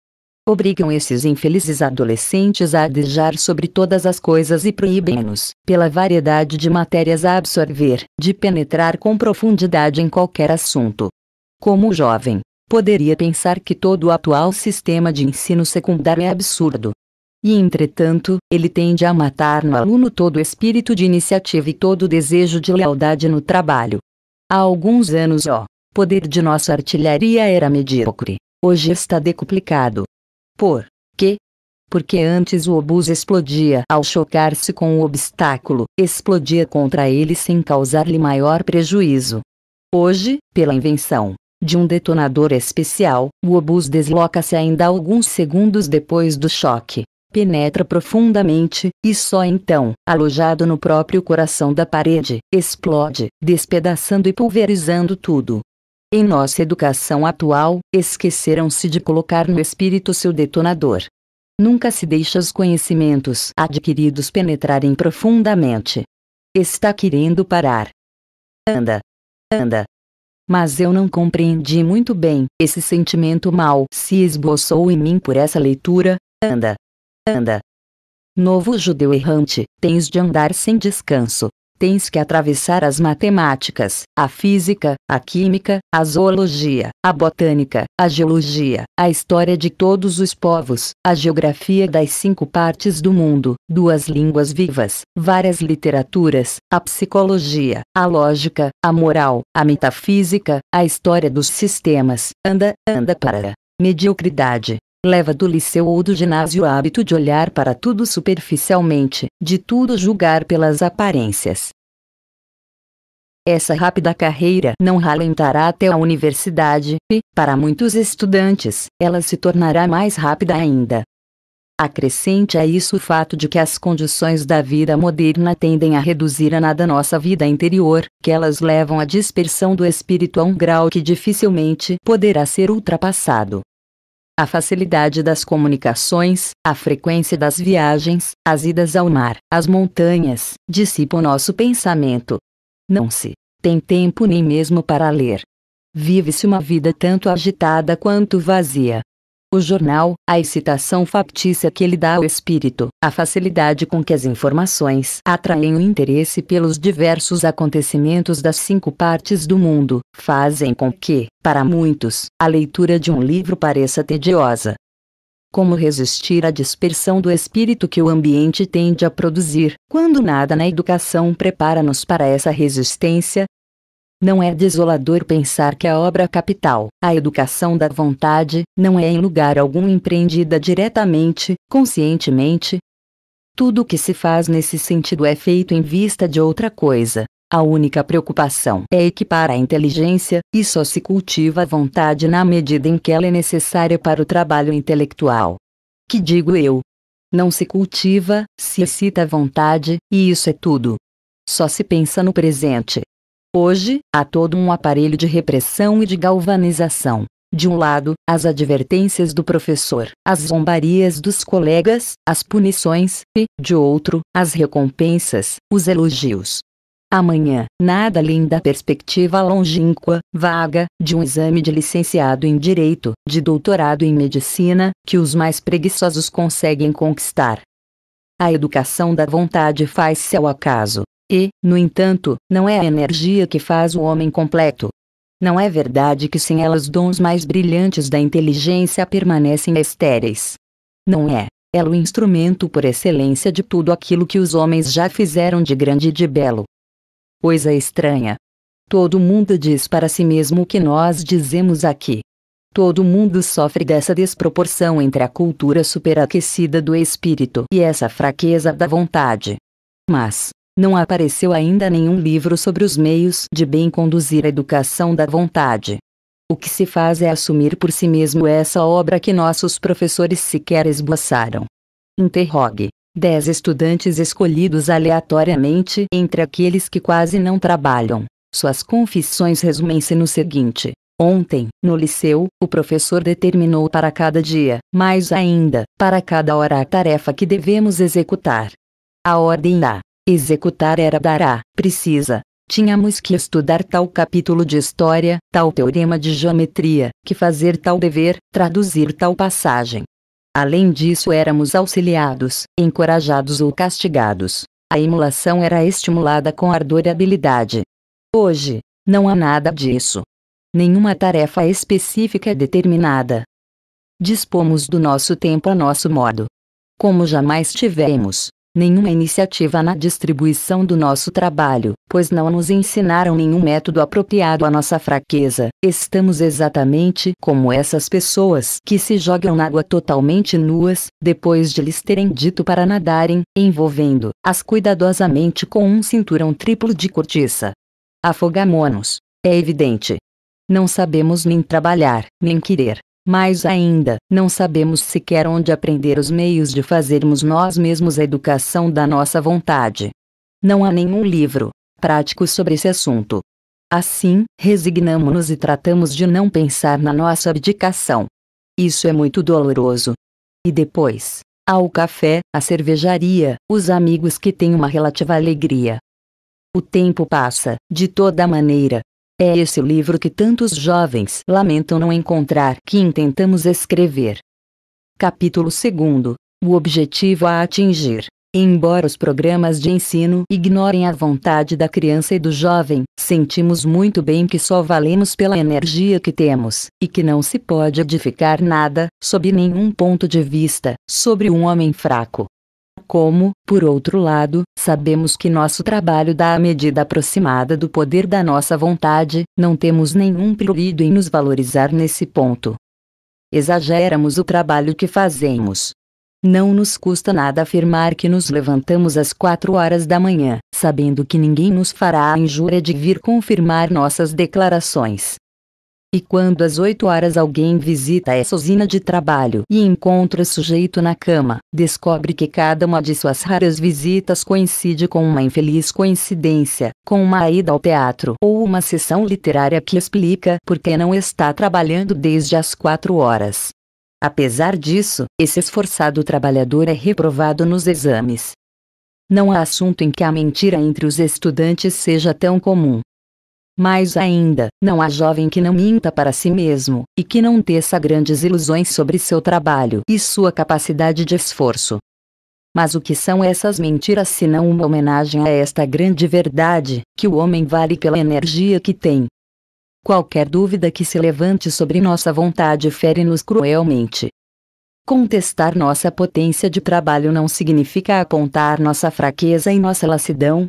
obrigam esses infelizes adolescentes a desejar sobre todas as coisas e proíbem-nos, pela variedade de matérias a absorver, de penetrar com profundidade em qualquer assunto. Como o jovem, poderia pensar que todo o atual sistema de ensino secundário é absurdo. E entretanto, ele tende a matar no aluno todo o espírito de iniciativa e todo o desejo de lealdade no trabalho. Há alguns anos o poder de nossa artilharia era medíocre, hoje está decuplicado. Por quê? Porque antes o obus explodia ao chocar-se com o obstáculo, explodia contra ele sem causar-lhe maior prejuízo. Hoje, pela invenção de um detonador especial, o obus desloca-se ainda alguns segundos depois do choque, penetra profundamente, e só então, alojado no próprio coração da parede, explode, despedaçando e pulverizando tudo. Em nossa educação atual, esqueceram-se de colocar no espírito seu detonador. Nunca se deixa os conhecimentos adquiridos penetrarem profundamente. Está querendo parar. Anda. Anda. Mas eu não compreendi muito bem, esse sentimento mal se esboçou em mim por essa leitura. Anda. Anda. Novo judeu errante, tens de andar sem descanso. Tens que atravessar as matemáticas, a física, a química, a zoologia, a botânica, a geologia, a história de todos os povos, a geografia das cinco partes do mundo, duas línguas vivas, várias literaturas, a psicologia, a lógica, a moral, a metafísica, a história dos sistemas. Anda, anda para a mediocridade, leva do liceu ou do ginásio o hábito de olhar para tudo superficialmente, de tudo julgar pelas aparências. Essa rápida carreira não ralentará até a universidade, e, para muitos estudantes, ela se tornará mais rápida ainda. Acrescente a isso o fato de que as condições da vida moderna tendem a reduzir a nada nossa vida interior, que elas levam à dispersão do espírito a um grau que dificilmente poderá ser ultrapassado a facilidade das comunicações, a frequência das viagens, as idas ao mar, as montanhas, dissipam nosso pensamento. Não se tem tempo nem mesmo para ler. Vive-se uma vida tanto agitada quanto vazia o jornal, a excitação factícia que ele dá ao espírito, a facilidade com que as informações atraem o interesse pelos diversos acontecimentos das cinco partes do mundo, fazem com que, para muitos, a leitura de um livro pareça tediosa. Como resistir à dispersão do espírito que o ambiente tende a produzir, quando nada na educação prepara-nos para essa resistência, não é desolador pensar que a obra capital, a educação da vontade, não é em lugar algum empreendida diretamente, conscientemente? Tudo o que se faz nesse sentido é feito em vista de outra coisa. A única preocupação é equipar a inteligência, e só se cultiva a vontade na medida em que ela é necessária para o trabalho intelectual. Que digo eu? Não se cultiva, se excita a vontade, e isso é tudo. Só se pensa no presente, Hoje, há todo um aparelho de repressão e de galvanização. De um lado, as advertências do professor, as zombarias dos colegas, as punições, e, de outro, as recompensas, os elogios. Amanhã, nada além da perspectiva longínqua, vaga, de um exame de licenciado em Direito, de doutorado em Medicina, que os mais preguiçosos conseguem conquistar. A educação da vontade faz-se ao acaso, e, no entanto, não é a energia que faz o homem completo. Não é verdade que sem elas dons mais brilhantes da inteligência permanecem estéreis. Não é. Ela é o instrumento por excelência de tudo aquilo que os homens já fizeram de grande e de belo. Coisa estranha. Todo mundo diz para si mesmo o que nós dizemos aqui. Todo mundo sofre dessa desproporção entre a cultura superaquecida do espírito e essa fraqueza da vontade. Mas, não apareceu ainda nenhum livro sobre os meios de bem conduzir a educação da vontade. O que se faz é assumir por si mesmo essa obra que nossos professores sequer esboçaram. Interrogue. dez estudantes escolhidos aleatoriamente entre aqueles que quase não trabalham. Suas confissões resumem-se no seguinte: Ontem, no liceu, o professor determinou para cada dia, mais ainda, para cada hora a tarefa que devemos executar. A ordem A. Executar era dará, precisa. Tínhamos que estudar tal capítulo de história, tal teorema de geometria, que fazer tal dever, traduzir tal passagem. Além disso, éramos auxiliados, encorajados ou castigados. A emulação era estimulada com ardor e habilidade. Hoje, não há nada disso. Nenhuma tarefa específica é determinada. Dispomos do nosso tempo a nosso modo. Como jamais tivemos nenhuma iniciativa na distribuição do nosso trabalho, pois não nos ensinaram nenhum método apropriado à nossa fraqueza. Estamos exatamente como essas pessoas que se jogam na água totalmente nuas, depois de lhes terem dito para nadarem, envolvendo-as cuidadosamente com um cinturão triplo de cortiça. Afogamo-nos. É evidente. Não sabemos nem trabalhar, nem querer, mais ainda, não sabemos sequer onde aprender os meios de fazermos nós mesmos a educação da nossa vontade. Não há nenhum livro prático sobre esse assunto. Assim, resignamos-nos e tratamos de não pensar na nossa abdicação. Isso é muito doloroso. E depois, há o café, a cervejaria, os amigos que têm uma relativa alegria. O tempo passa, de toda maneira, é esse o livro que tantos jovens lamentam não encontrar que intentamos escrever. Capítulo 2 O objetivo a atingir. Embora os programas de ensino ignorem a vontade da criança e do jovem, sentimos muito bem que só valemos pela energia que temos, e que não se pode edificar nada, sob nenhum ponto de vista, sobre um homem fraco, como, por outro lado, sabemos que nosso trabalho dá a medida aproximada do poder da nossa vontade, não temos nenhum prurido em nos valorizar nesse ponto. Exageramos o trabalho que fazemos. Não nos custa nada afirmar que nos levantamos às quatro horas da manhã, sabendo que ninguém nos fará a injúria de vir confirmar nossas declarações. E quando às 8 horas alguém visita essa usina de trabalho e encontra o sujeito na cama, descobre que cada uma de suas raras visitas coincide com uma infeliz coincidência, com uma ida ao teatro ou uma sessão literária que explica por que não está trabalhando desde as 4 horas. Apesar disso, esse esforçado trabalhador é reprovado nos exames. Não há assunto em que a mentira entre os estudantes seja tão comum. Mais ainda, não há jovem que não minta para si mesmo, e que não teça grandes ilusões sobre seu trabalho e sua capacidade de esforço. Mas o que são essas mentiras se não uma homenagem a esta grande verdade, que o homem vale pela energia que tem? Qualquer dúvida que se levante sobre nossa vontade fere-nos cruelmente. Contestar nossa potência de trabalho não significa apontar nossa fraqueza e nossa lassidão,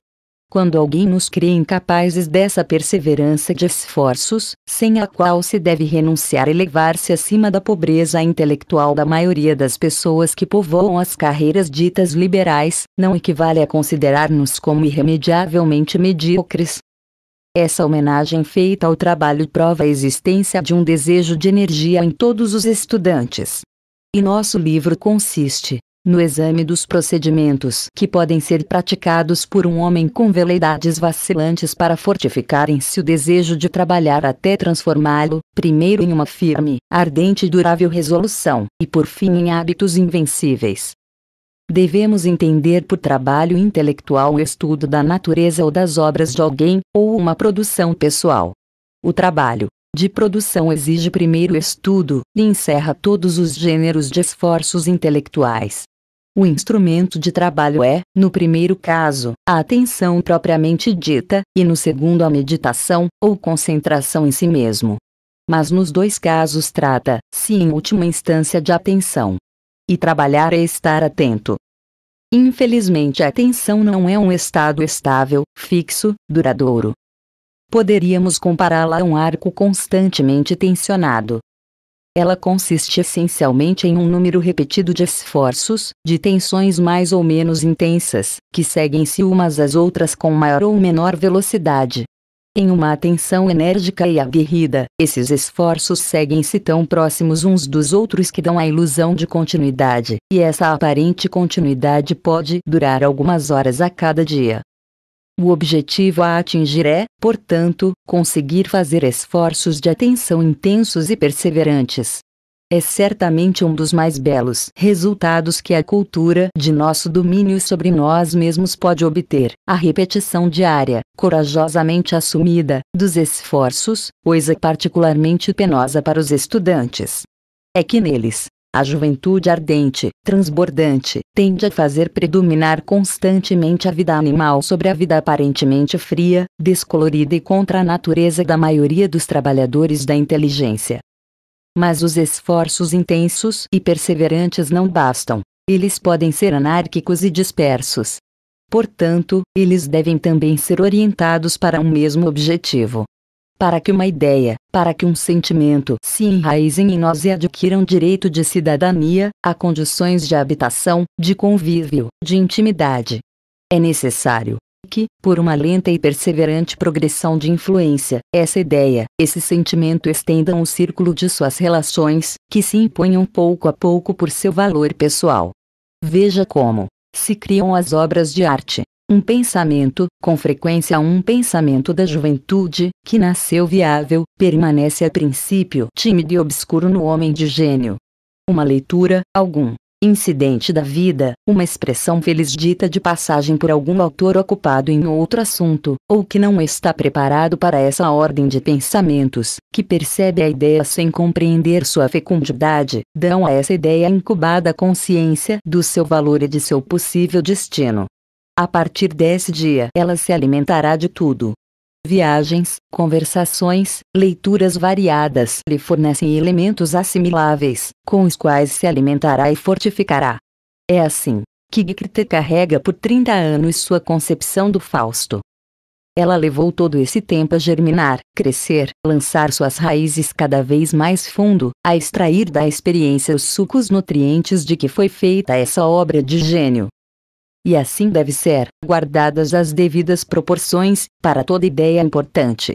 quando alguém nos crê incapazes dessa perseverança de esforços, sem a qual se deve renunciar e elevar-se acima da pobreza intelectual da maioria das pessoas que povoam as carreiras ditas liberais, não equivale a considerar-nos como irremediavelmente medíocres. Essa homenagem feita ao trabalho prova a existência de um desejo de energia em todos os estudantes. E nosso livro consiste, no exame dos procedimentos que podem ser praticados por um homem com veleidades vacilantes para fortificarem-se o desejo de trabalhar até transformá-lo, primeiro em uma firme, ardente e durável resolução, e por fim em hábitos invencíveis. Devemos entender por trabalho intelectual o estudo da natureza ou das obras de alguém, ou uma produção pessoal. O trabalho, de produção exige primeiro estudo, e encerra todos os gêneros de esforços intelectuais. O instrumento de trabalho é, no primeiro caso, a atenção propriamente dita, e no segundo a meditação, ou concentração em si mesmo. Mas nos dois casos trata-se em última instância de atenção. E trabalhar é estar atento. Infelizmente, a atenção não é um estado estável, fixo, duradouro. Poderíamos compará-la a um arco constantemente tensionado, ela consiste essencialmente em um número repetido de esforços, de tensões mais ou menos intensas, que seguem-se umas às outras com maior ou menor velocidade. Em uma atenção enérgica e aguerrida, esses esforços seguem-se tão próximos uns dos outros que dão a ilusão de continuidade, e essa aparente continuidade pode durar algumas horas a cada dia. O objetivo a atingir é, portanto, conseguir fazer esforços de atenção intensos e perseverantes. É certamente um dos mais belos resultados que a cultura de nosso domínio sobre nós mesmos pode obter. A repetição diária, corajosamente assumida, dos esforços, coisa é particularmente penosa para os estudantes. É que neles a juventude ardente, transbordante, tende a fazer predominar constantemente a vida animal sobre a vida aparentemente fria, descolorida e contra a natureza da maioria dos trabalhadores da inteligência. Mas os esforços intensos e perseverantes não bastam. Eles podem ser anárquicos e dispersos. Portanto, eles devem também ser orientados para um mesmo objetivo para que uma ideia, para que um sentimento se enraizem em nós e adquiram direito de cidadania, a condições de habitação, de convívio, de intimidade. É necessário, que, por uma lenta e perseverante progressão de influência, essa ideia, esse sentimento estendam o círculo de suas relações, que se imponham pouco a pouco por seu valor pessoal. Veja como se criam as obras de arte. Um pensamento, com frequência um pensamento da juventude, que nasceu viável, permanece a princípio tímido e obscuro no homem de gênio. Uma leitura, algum incidente da vida, uma expressão feliz dita de passagem por algum autor ocupado em outro assunto, ou que não está preparado para essa ordem de pensamentos, que percebe a ideia sem compreender sua fecundidade, dão a essa ideia incubada a consciência do seu valor e de seu possível destino. A partir desse dia, ela se alimentará de tudo. Viagens, conversações, leituras variadas lhe fornecem elementos assimiláveis, com os quais se alimentará e fortificará. É assim que Goethe carrega por 30 anos sua concepção do Fausto. Ela levou todo esse tempo a germinar, crescer, lançar suas raízes cada vez mais fundo, a extrair da experiência os sucos nutrientes de que foi feita essa obra de gênio e assim deve ser, guardadas as devidas proporções, para toda ideia importante.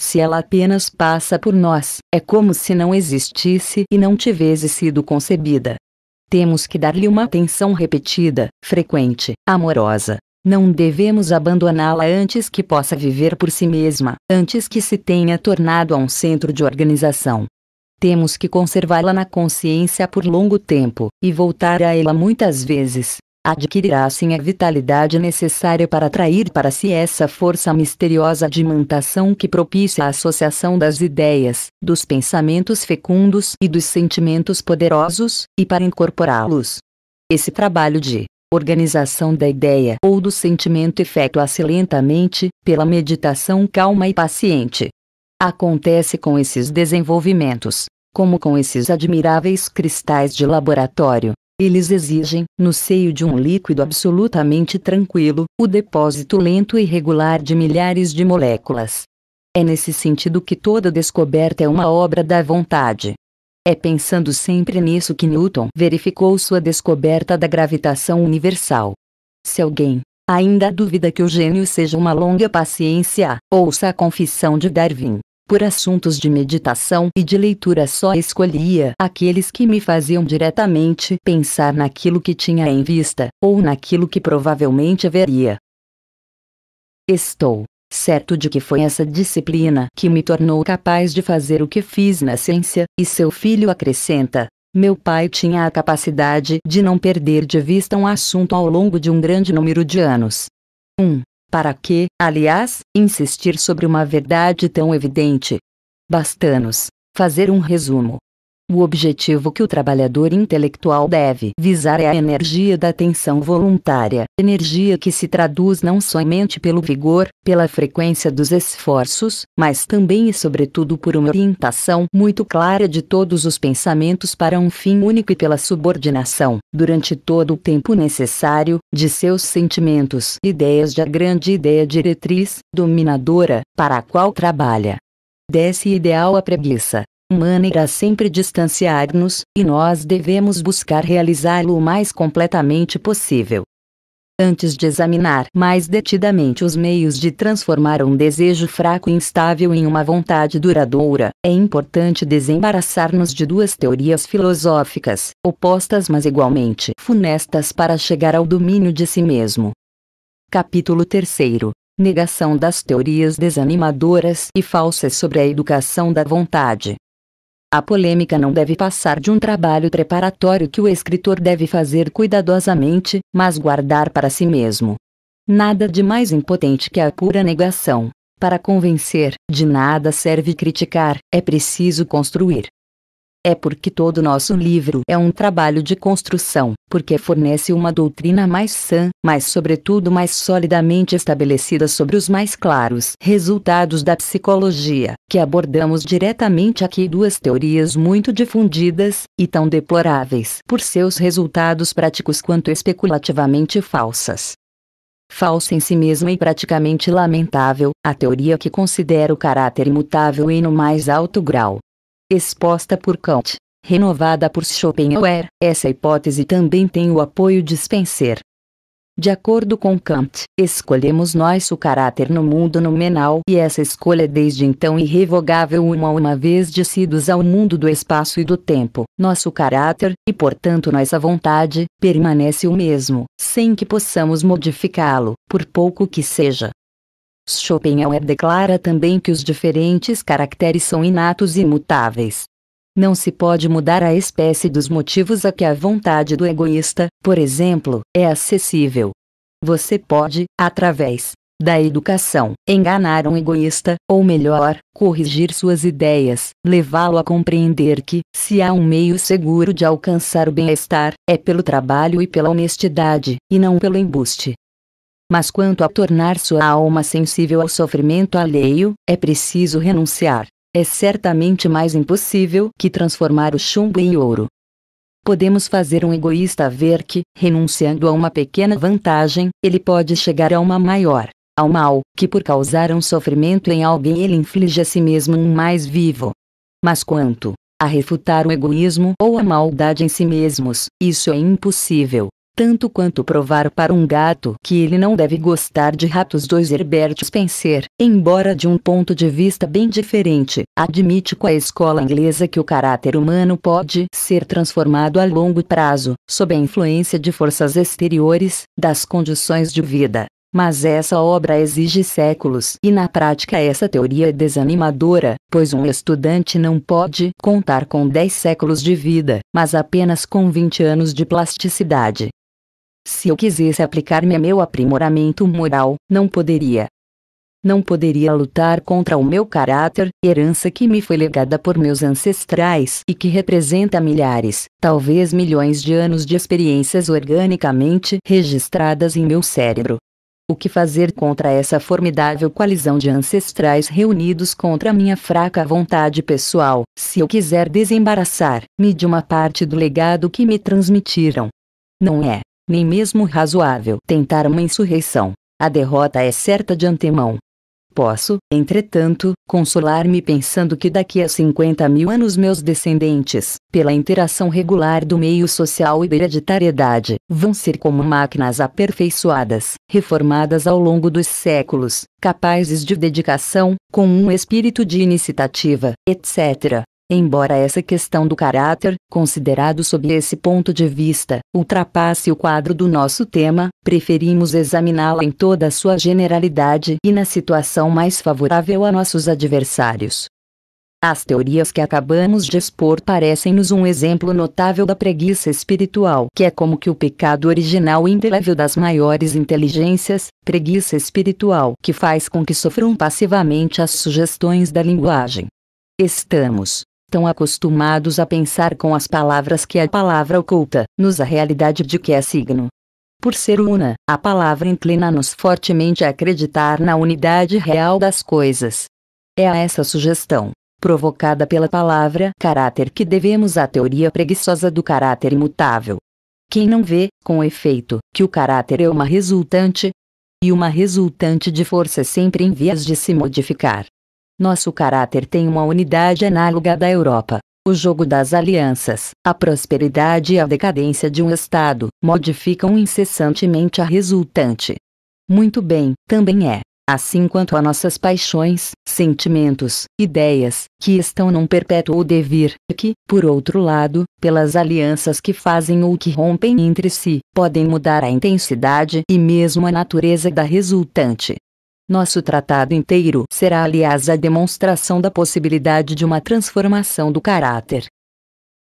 Se ela apenas passa por nós, é como se não existisse e não tivesse sido concebida. Temos que dar-lhe uma atenção repetida, frequente, amorosa. Não devemos abandoná-la antes que possa viver por si mesma, antes que se tenha tornado a um centro de organização. Temos que conservá-la na consciência por longo tempo, e voltar a ela muitas vezes, adquirirá assim a vitalidade necessária para atrair para si essa força misteriosa de mantação que propicia a associação das ideias, dos pensamentos fecundos e dos sentimentos poderosos, e para incorporá-los. Esse trabalho de organização da ideia ou do sentimento efetua-se lentamente, pela meditação calma e paciente. Acontece com esses desenvolvimentos, como com esses admiráveis cristais de laboratório, eles exigem, no seio de um líquido absolutamente tranquilo, o depósito lento e regular de milhares de moléculas. É nesse sentido que toda descoberta é uma obra da vontade. É pensando sempre nisso que Newton verificou sua descoberta da gravitação universal. Se alguém ainda duvida que o gênio seja uma longa paciência, ouça a confissão de Darwin. Por assuntos de meditação e de leitura só escolhia aqueles que me faziam diretamente pensar naquilo que tinha em vista, ou naquilo que provavelmente veria. Estou certo de que foi essa disciplina que me tornou capaz de fazer o que fiz na ciência, e seu filho acrescenta. Meu pai tinha a capacidade de não perder de vista um assunto ao longo de um grande número de anos. 1. Um, para que, aliás, insistir sobre uma verdade tão evidente? Basta-nos fazer um resumo. O objetivo que o trabalhador intelectual deve visar é a energia da atenção voluntária, energia que se traduz não somente pelo vigor, pela frequência dos esforços, mas também e sobretudo por uma orientação muito clara de todos os pensamentos para um fim único e pela subordinação, durante todo o tempo necessário, de seus sentimentos, ideias da grande ideia diretriz, dominadora, para a qual trabalha. Desse ideal a preguiça, humana irá sempre distanciar-nos, e nós devemos buscar realizá-lo o mais completamente possível. Antes de examinar mais detidamente os meios de transformar um desejo fraco e instável em uma vontade duradoura, é importante desembaraçar-nos de duas teorias filosóficas, opostas mas igualmente funestas para chegar ao domínio de si mesmo. Capítulo 3 Negação das teorias desanimadoras e falsas sobre a educação da vontade. A polêmica não deve passar de um trabalho preparatório que o escritor deve fazer cuidadosamente, mas guardar para si mesmo. Nada de mais impotente que a pura negação. Para convencer, de nada serve criticar, é preciso construir. É porque todo nosso livro é um trabalho de construção, porque fornece uma doutrina mais sã, mas sobretudo mais solidamente estabelecida sobre os mais claros resultados da psicologia, que abordamos diretamente aqui duas teorias muito difundidas, e tão deploráveis por seus resultados práticos quanto especulativamente falsas falsa em si mesma e praticamente lamentável, a teoria que considera o caráter imutável e no mais alto grau, exposta por Kant, renovada por Schopenhauer, essa hipótese também tem o apoio de Spencer. De acordo com Kant, escolhemos nós o caráter no mundo nominal e essa escolha é desde então irrevogável uma uma vez descidos ao mundo do espaço e do tempo. Nosso caráter, e portanto nossa vontade, permanece o mesmo, sem que possamos modificá-lo, por pouco que seja. Schopenhauer declara também que os diferentes caracteres são inatos e imutáveis. Não se pode mudar a espécie dos motivos a que a vontade do egoísta, por exemplo, é acessível. Você pode, através da educação, enganar um egoísta, ou melhor, corrigir suas ideias, levá-lo a compreender que, se há um meio seguro de alcançar o bem-estar, é pelo trabalho e pela honestidade, e não pelo embuste. Mas quanto a tornar sua alma sensível ao sofrimento alheio, é preciso renunciar. É certamente mais impossível que transformar o chumbo em ouro. Podemos fazer um egoísta ver que, renunciando a uma pequena vantagem, ele pode chegar a uma maior, ao mal, que por causar um sofrimento em alguém ele inflige a si mesmo um mais vivo. Mas quanto a refutar o egoísmo ou a maldade em si mesmos, isso é impossível tanto quanto provar para um gato que ele não deve gostar de ratos. dois Herbert Spencer, embora de um ponto de vista bem diferente, admite com a escola inglesa que o caráter humano pode ser transformado a longo prazo, sob a influência de forças exteriores, das condições de vida. Mas essa obra exige séculos e na prática essa teoria é desanimadora, pois um estudante não pode contar com 10 séculos de vida, mas apenas com 20 anos de plasticidade. Se eu quisesse aplicar-me a meu aprimoramento moral, não poderia. Não poderia lutar contra o meu caráter, herança que me foi legada por meus ancestrais e que representa milhares, talvez milhões de anos de experiências organicamente registradas em meu cérebro. O que fazer contra essa formidável coalizão de ancestrais reunidos contra minha fraca vontade pessoal, se eu quiser desembaraçar-me de uma parte do legado que me transmitiram? Não é nem mesmo razoável tentar uma insurreição. A derrota é certa de antemão. Posso, entretanto, consolar-me pensando que daqui a 50 mil anos meus descendentes, pela interação regular do meio social e da hereditariedade, vão ser como máquinas aperfeiçoadas, reformadas ao longo dos séculos, capazes de dedicação, com um espírito de iniciativa, etc. Embora essa questão do caráter, considerado sob esse ponto de vista, ultrapasse o quadro do nosso tema, preferimos examiná-la em toda a sua generalidade e na situação mais favorável a nossos adversários. As teorias que acabamos de expor parecem-nos um exemplo notável da preguiça espiritual, que é como que o pecado original indelével das maiores inteligências, preguiça espiritual, que faz com que sofram passivamente as sugestões da linguagem. Estamos, estão acostumados a pensar com as palavras que a palavra oculta, nos a realidade de que é signo. Por ser una, a palavra inclina-nos fortemente a acreditar na unidade real das coisas. É a essa sugestão, provocada pela palavra caráter que devemos a teoria preguiçosa do caráter imutável. Quem não vê, com efeito, que o caráter é uma resultante, e uma resultante de força sempre em vias de se modificar, nosso caráter tem uma unidade análoga à da Europa. O jogo das alianças, a prosperidade e a decadência de um Estado modificam incessantemente a resultante. Muito bem, também é. Assim quanto a nossas paixões, sentimentos, ideias, que estão num perpétuo devir, que, por outro lado, pelas alianças que fazem ou que rompem entre si, podem mudar a intensidade e mesmo a natureza da resultante. Nosso tratado inteiro será aliás a demonstração da possibilidade de uma transformação do caráter.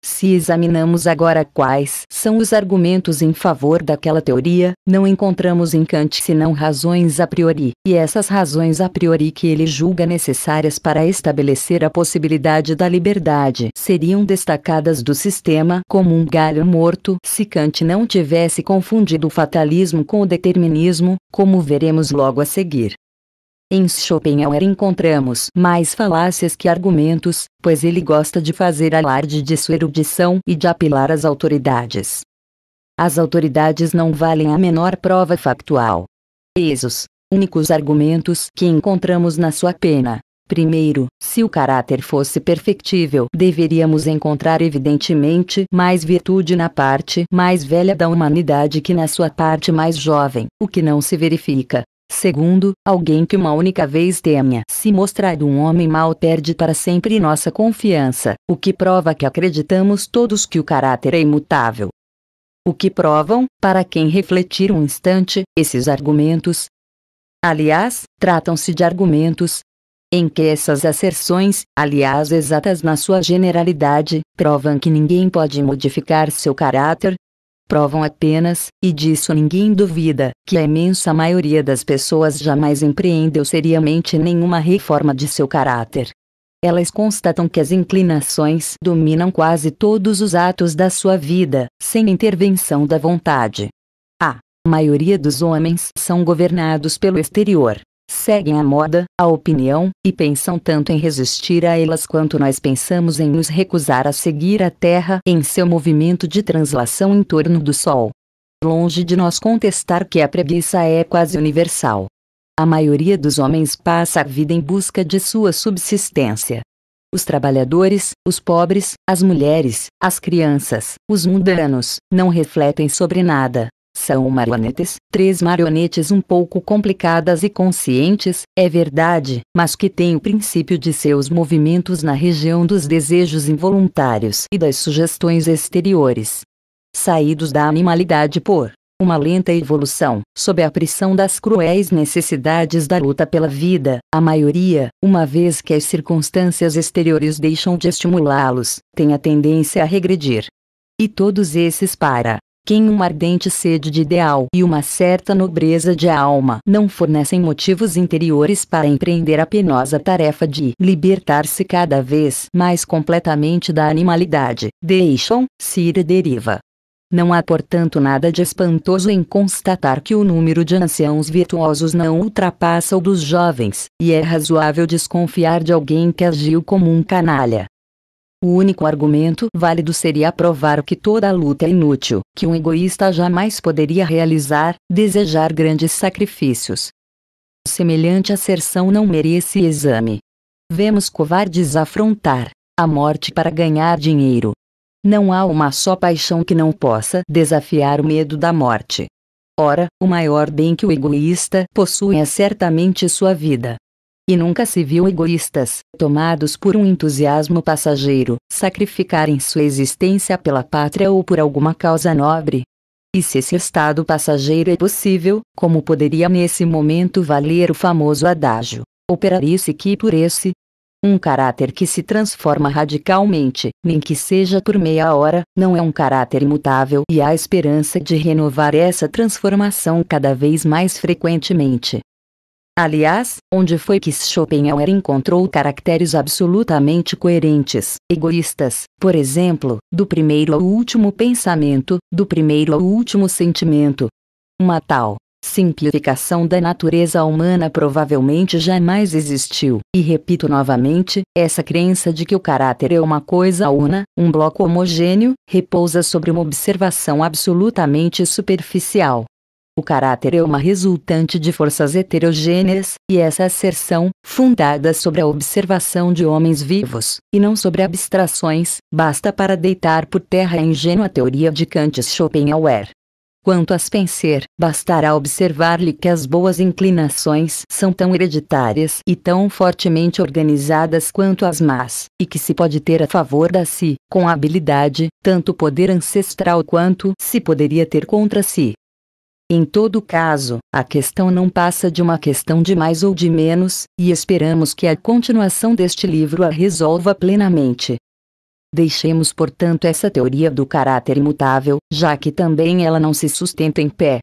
Se examinamos agora quais são os argumentos em favor daquela teoria, não encontramos em Kant senão razões a priori, e essas razões a priori que ele julga necessárias para estabelecer a possibilidade da liberdade seriam destacadas do sistema como um galho morto se Kant não tivesse confundido o fatalismo com o determinismo, como veremos logo a seguir. Em Schopenhauer encontramos mais falácias que argumentos, pois ele gosta de fazer alarde de sua erudição e de apelar às autoridades. As autoridades não valem a menor prova factual. Eis únicos argumentos que encontramos na sua pena. Primeiro, se o caráter fosse perfectível, deveríamos encontrar evidentemente mais virtude na parte mais velha da humanidade que na sua parte mais jovem, o que não se verifica. Segundo, alguém que uma única vez tenha se mostrado um homem mau perde para sempre nossa confiança, o que prova que acreditamos todos que o caráter é imutável. O que provam, para quem refletir um instante, esses argumentos? Aliás, tratam-se de argumentos, em que essas asserções, aliás exatas na sua generalidade, provam que ninguém pode modificar seu caráter, provam apenas, e disso ninguém duvida, que a imensa maioria das pessoas jamais empreendeu seriamente nenhuma reforma de seu caráter. Elas constatam que as inclinações dominam quase todos os atos da sua vida, sem intervenção da vontade. A maioria dos homens são governados pelo exterior, seguem a moda, a opinião, e pensam tanto em resistir a elas quanto nós pensamos em nos recusar a seguir a Terra em seu movimento de translação em torno do Sol. Longe de nós contestar que a preguiça é quase universal. A maioria dos homens passa a vida em busca de sua subsistência. Os trabalhadores, os pobres, as mulheres, as crianças, os mundanos, não refletem sobre nada, são marionetes, três marionetes um pouco complicadas e conscientes, é verdade, mas que têm o princípio de seus movimentos na região dos desejos involuntários e das sugestões exteriores. Saídos da animalidade por uma lenta evolução, sob a pressão das cruéis necessidades da luta pela vida, a maioria, uma vez que as circunstâncias exteriores deixam de estimulá-los, tem a tendência a regredir. E todos esses para quem uma ardente sede de ideal e uma certa nobreza de alma não fornecem motivos interiores para empreender a penosa tarefa de libertar-se cada vez mais completamente da animalidade, deixam-se ir e deriva. Não há, portanto, nada de espantoso em constatar que o número de anciãos virtuosos não ultrapassa o dos jovens, e é razoável desconfiar de alguém que agiu como um canalha, o único argumento válido seria provar que toda a luta é inútil, que um egoísta jamais poderia realizar, desejar grandes sacrifícios. Semelhante asserção não merece exame. Vemos covardes afrontar a morte para ganhar dinheiro. Não há uma só paixão que não possa desafiar o medo da morte. Ora, o maior bem que o egoísta possui é certamente sua vida e nunca se viu egoístas, tomados por um entusiasmo passageiro, sacrificarem sua existência pela pátria ou por alguma causa nobre. E se esse estado passageiro é possível, como poderia nesse momento valer o famoso adágio, operarice que por esse? Um caráter que se transforma radicalmente, nem que seja por meia hora, não é um caráter imutável e há esperança de renovar essa transformação cada vez mais frequentemente. Aliás, onde foi que Schopenhauer encontrou caracteres absolutamente coerentes, egoístas, por exemplo, do primeiro ao último pensamento, do primeiro ao último sentimento? Uma tal simplificação da natureza humana provavelmente jamais existiu, e repito novamente, essa crença de que o caráter é uma coisa una, um bloco homogêneo, repousa sobre uma observação absolutamente superficial o caráter é uma resultante de forças heterogêneas, e essa asserção, fundada sobre a observação de homens vivos, e não sobre abstrações, basta para deitar por terra a ingênua teoria de Kant e Schopenhauer. Quanto às pensar, bastará observar-lhe que as boas inclinações são tão hereditárias e tão fortemente organizadas quanto as más, e que se pode ter a favor da si, com habilidade, tanto poder ancestral quanto se poderia ter contra si. Em todo caso, a questão não passa de uma questão de mais ou de menos, e esperamos que a continuação deste livro a resolva plenamente. Deixemos, portanto, essa teoria do caráter imutável, já que também ela não se sustenta em pé.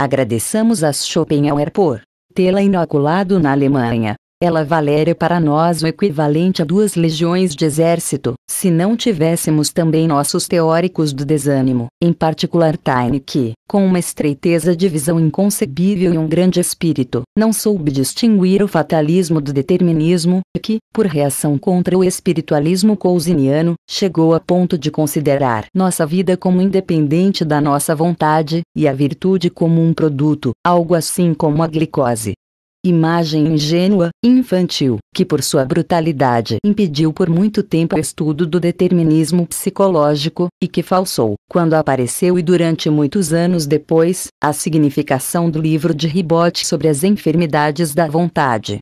Agradeçamos a Schopenhauer por tê-la inoculado na Alemanha ela valeria para nós o equivalente a duas legiões de exército, se não tivéssemos também nossos teóricos do desânimo, em particular Taine que, com uma estreiteza de visão inconcebível e um grande espírito, não soube distinguir o fatalismo do determinismo, e que, por reação contra o espiritualismo cousiniano, chegou a ponto de considerar nossa vida como independente da nossa vontade, e a virtude como um produto, algo assim como a glicose, imagem ingênua, infantil, que por sua brutalidade impediu por muito tempo o estudo do determinismo psicológico, e que falsou, quando apareceu e durante muitos anos depois, a significação do livro de Ribot sobre as enfermidades da vontade.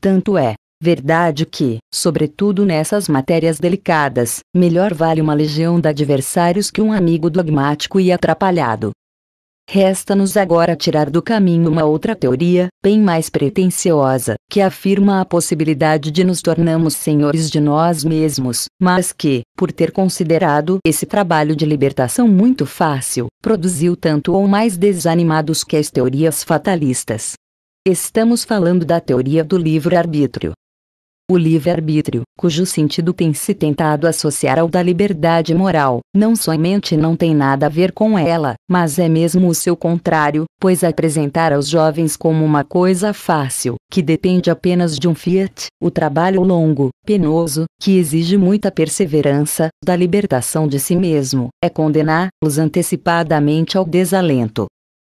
Tanto é, Verdade que, sobretudo nessas matérias delicadas, melhor vale uma legião de adversários que um amigo dogmático e atrapalhado, Resta-nos agora tirar do caminho uma outra teoria, bem mais pretensiosa, que afirma a possibilidade de nos tornarmos senhores de nós mesmos, mas que, por ter considerado esse trabalho de libertação muito fácil, produziu tanto ou mais desanimados que as teorias fatalistas. Estamos falando da teoria do livre-arbítrio, o livre-arbítrio, cujo sentido tem se tentado associar ao da liberdade moral, não somente não tem nada a ver com ela, mas é mesmo o seu contrário, pois apresentar aos jovens como uma coisa fácil, que depende apenas de um fiat, o trabalho longo, penoso, que exige muita perseverança, da libertação de si mesmo, é condenar-los antecipadamente ao desalento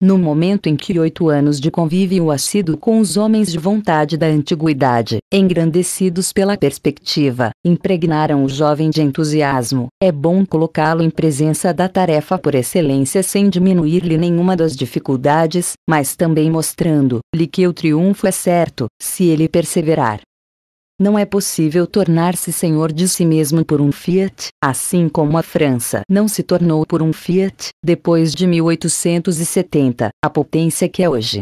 no momento em que oito anos de convívio assíduo com os homens de vontade da antiguidade, engrandecidos pela perspectiva, impregnaram o jovem de entusiasmo. É bom colocá-lo em presença da tarefa por excelência sem diminuir-lhe nenhuma das dificuldades, mas também mostrando-lhe que o triunfo é certo, se ele perseverar. Não é possível tornar-se senhor de si mesmo por um fiat, assim como a França não se tornou por um fiat, depois de 1870, a potência que é hoje.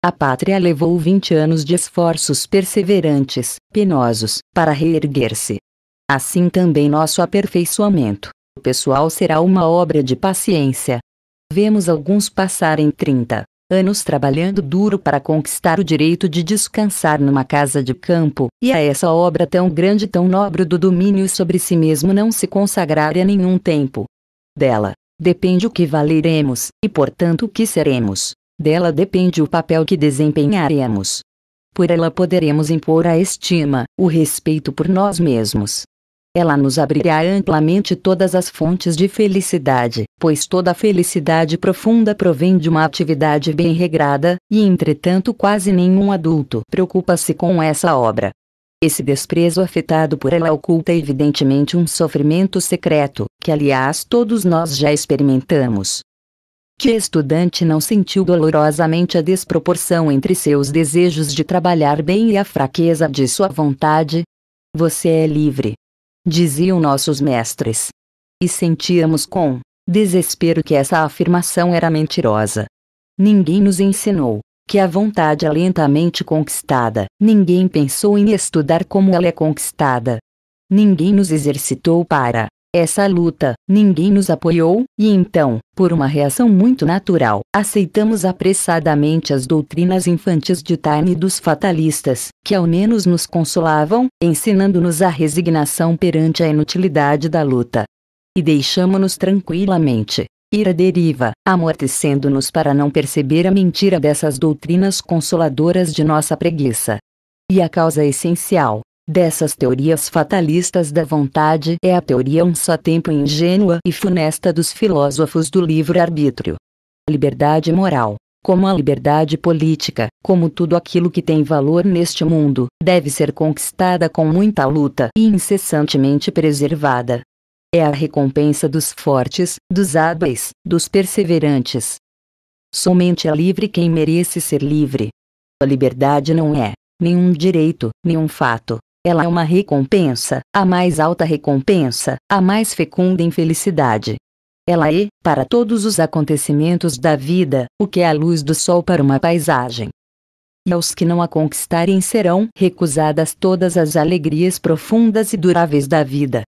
A pátria levou 20 anos de esforços perseverantes, penosos, para reerguer-se. Assim também nosso aperfeiçoamento o pessoal será uma obra de paciência. Vemos alguns passarem 30, anos trabalhando duro para conquistar o direito de descansar numa casa de campo, e a essa obra tão grande tão nobre do domínio sobre si mesmo não se consagrar a nenhum tempo. Dela depende o que valeremos, e portanto o que seremos. Dela depende o papel que desempenharemos. Por ela poderemos impor a estima, o respeito por nós mesmos, ela nos abrirá amplamente todas as fontes de felicidade, pois toda felicidade profunda provém de uma atividade bem regrada, e entretanto quase nenhum adulto preocupa-se com essa obra. Esse desprezo afetado por ela oculta evidentemente um sofrimento secreto, que aliás todos nós já experimentamos. Que estudante não sentiu dolorosamente a desproporção entre seus desejos de trabalhar bem e a fraqueza de sua vontade? Você é livre, diziam nossos mestres. E sentíamos com desespero que essa afirmação era mentirosa. Ninguém nos ensinou que a vontade é lentamente conquistada, ninguém pensou em estudar como ela é conquistada. Ninguém nos exercitou para essa luta, ninguém nos apoiou, e então, por uma reação muito natural, aceitamos apressadamente as doutrinas infantis de e dos fatalistas, que ao menos nos consolavam, ensinando-nos a resignação perante a inutilidade da luta. E deixamo-nos tranquilamente ir à deriva, amortecendo-nos para não perceber a mentira dessas doutrinas consoladoras de nossa preguiça. E a causa essencial, Dessas teorias fatalistas da vontade é a teoria um só tempo ingênua e funesta dos filósofos do livre-arbítrio. Liberdade moral, como a liberdade política, como tudo aquilo que tem valor neste mundo, deve ser conquistada com muita luta e incessantemente preservada. É a recompensa dos fortes, dos hábeis, dos perseverantes. Somente é livre quem merece ser livre. A liberdade não é nenhum direito, nenhum fato, ela é uma recompensa, a mais alta recompensa, a mais fecunda em felicidade. Ela é, para todos os acontecimentos da vida, o que é a luz do sol para uma paisagem. E aos que não a conquistarem serão recusadas todas as alegrias profundas e duráveis da vida.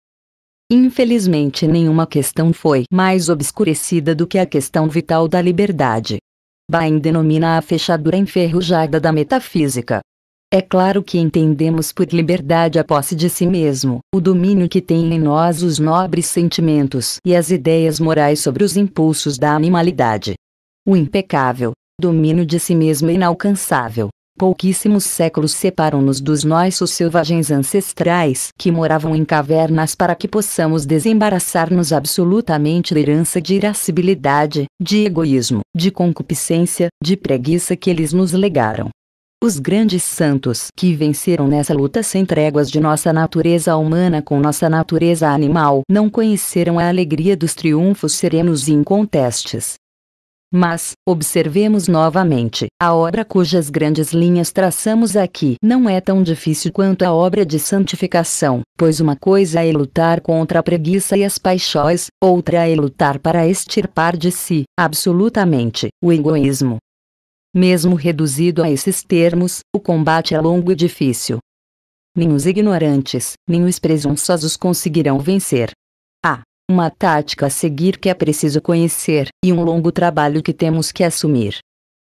Infelizmente, nenhuma questão foi mais obscurecida do que a questão vital da liberdade. Bain denomina a fechadura enferrujada da metafísica é claro que entendemos por liberdade a posse de si mesmo, o domínio que tem em nós os nobres sentimentos e as ideias morais sobre os impulsos da animalidade. O impecável, domínio de si mesmo é inalcançável. Pouquíssimos séculos separam-nos dos nossos selvagens ancestrais que moravam em cavernas para que possamos desembaraçar-nos absolutamente da herança de irascibilidade, de egoísmo, de concupiscência, de preguiça que eles nos legaram. Os grandes santos que venceram nessa luta sem tréguas de nossa natureza humana com nossa natureza animal não conheceram a alegria dos triunfos serenos e incontestes. Mas, observemos novamente, a obra cujas grandes linhas traçamos aqui não é tão difícil quanto a obra de santificação, pois uma coisa é lutar contra a preguiça e as paixões, outra é lutar para extirpar de si, absolutamente, o egoísmo, mesmo reduzido a esses termos, o combate é longo e difícil. Nem os ignorantes, nem os presunçosos conseguirão vencer. Há uma tática a seguir que é preciso conhecer e um longo trabalho que temos que assumir.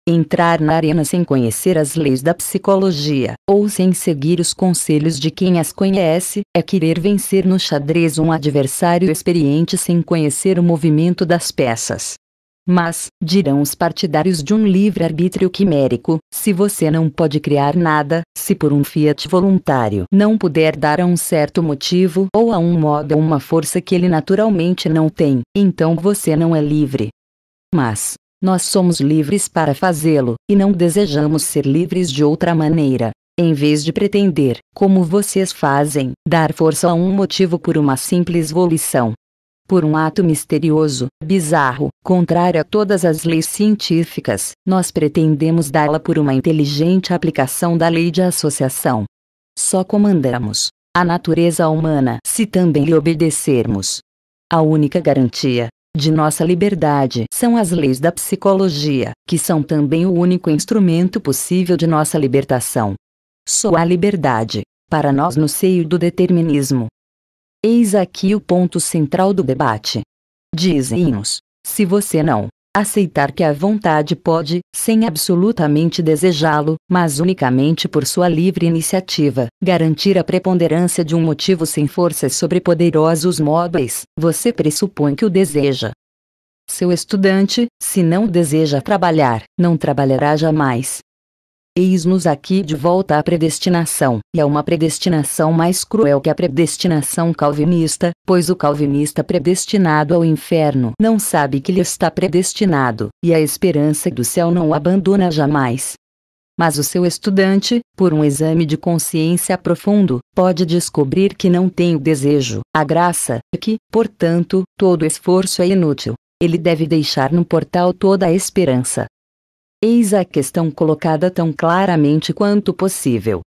Entrar na arena sem conhecer as leis da psicologia, ou sem seguir os conselhos de quem as conhece, é querer vencer no xadrez um adversário experiente sem conhecer o movimento das peças. Mas, dirão os partidários de um livre-arbítrio quimérico, se você não pode criar nada, se por um fiat voluntário não puder dar a um certo motivo ou a um modo ou uma força que ele naturalmente não tem, então você não é livre. Mas, nós somos livres para fazê-lo, e não desejamos ser livres de outra maneira. Em vez de pretender, como vocês fazem, dar força a um motivo por uma simples volição, por um ato misterioso, bizarro, contrário a todas as leis científicas, nós pretendemos dá-la por uma inteligente aplicação da lei de associação. Só comandamos a natureza humana se também lhe obedecermos. A única garantia de nossa liberdade são as leis da psicologia, que são também o único instrumento possível de nossa libertação. Só a liberdade, para nós no seio do determinismo, Eis aqui o ponto central do debate. Dizem-nos, se você não aceitar que a vontade pode, sem absolutamente desejá-lo, mas unicamente por sua livre iniciativa, garantir a preponderância de um motivo sem forças sobre poderosos móveis, você pressupõe que o deseja. Seu estudante, se não deseja trabalhar, não trabalhará jamais. Eis-nos aqui de volta à predestinação, e a é uma predestinação mais cruel que a predestinação calvinista, pois o calvinista predestinado ao inferno não sabe que lhe está predestinado, e a esperança do céu não o abandona jamais. Mas o seu estudante, por um exame de consciência profundo, pode descobrir que não tem o desejo, a graça, e que, portanto, todo esforço é inútil. Ele deve deixar no portal toda a esperança, Eis a questão colocada tão claramente quanto possível.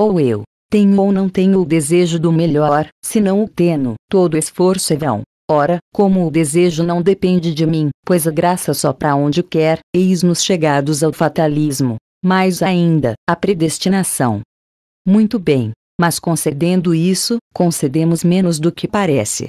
Ou eu, tenho ou não tenho o desejo do melhor, se não o tenho, todo esforço é vão. Ora, como o desejo não depende de mim, pois a graça só para onde quer, eis-nos chegados ao fatalismo, mais ainda, à predestinação. Muito bem, mas concedendo isso, concedemos menos do que parece.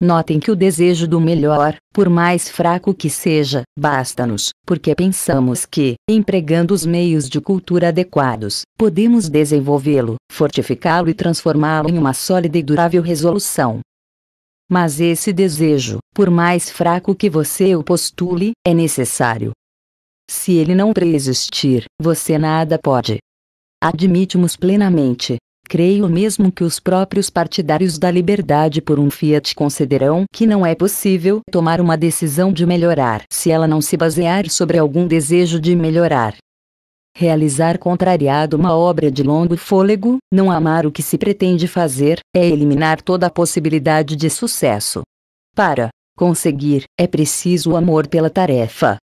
Notem que o desejo do melhor, por mais fraco que seja, basta-nos, porque pensamos que, empregando os meios de cultura adequados, podemos desenvolvê-lo, fortificá-lo e transformá-lo em uma sólida e durável resolução. Mas esse desejo, por mais fraco que você o postule, é necessário. Se ele não preexistir, você nada pode. Admitimos plenamente Creio mesmo que os próprios partidários da liberdade por um Fiat consideram que não é possível tomar uma decisão de melhorar se ela não se basear sobre algum desejo de melhorar. Realizar contrariado uma obra de longo fôlego, não amar o que se pretende fazer, é eliminar toda a possibilidade de sucesso. Para conseguir, é preciso o amor pela tarefa.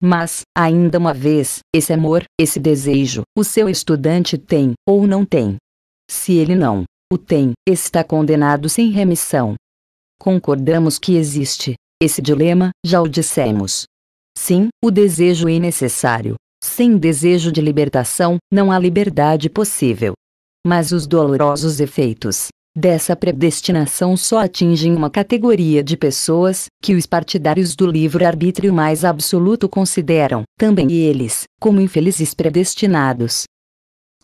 Mas, ainda uma vez, esse amor, esse desejo, o seu estudante tem, ou não tem. Se ele não o tem, está condenado sem remissão. Concordamos que existe esse dilema, já o dissemos. Sim, o desejo é necessário. Sem desejo de libertação, não há liberdade possível. Mas os dolorosos efeitos dessa predestinação só atingem uma categoria de pessoas que os partidários do livre-arbítrio mais absoluto consideram, também eles, como infelizes predestinados.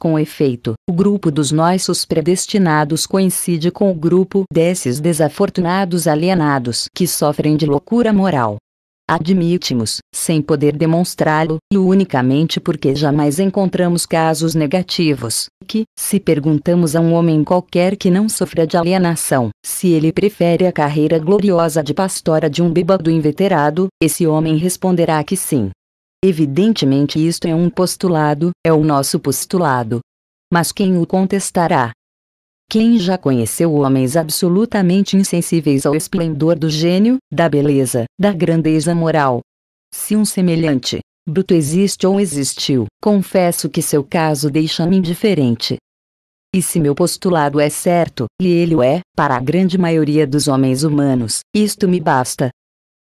Com efeito, o grupo dos nossos predestinados coincide com o grupo desses desafortunados alienados que sofrem de loucura moral. Admitimos, sem poder demonstrá-lo, e unicamente porque jamais encontramos casos negativos, que, se perguntamos a um homem qualquer que não sofra de alienação, se ele prefere a carreira gloriosa de pastora de um bêbado inveterado, esse homem responderá que sim. Evidentemente isto é um postulado, é o nosso postulado. Mas quem o contestará? Quem já conheceu homens absolutamente insensíveis ao esplendor do gênio, da beleza, da grandeza moral? Se um semelhante, bruto existe ou existiu, confesso que seu caso deixa-me indiferente. E se meu postulado é certo, e ele o é, para a grande maioria dos homens humanos, isto me basta,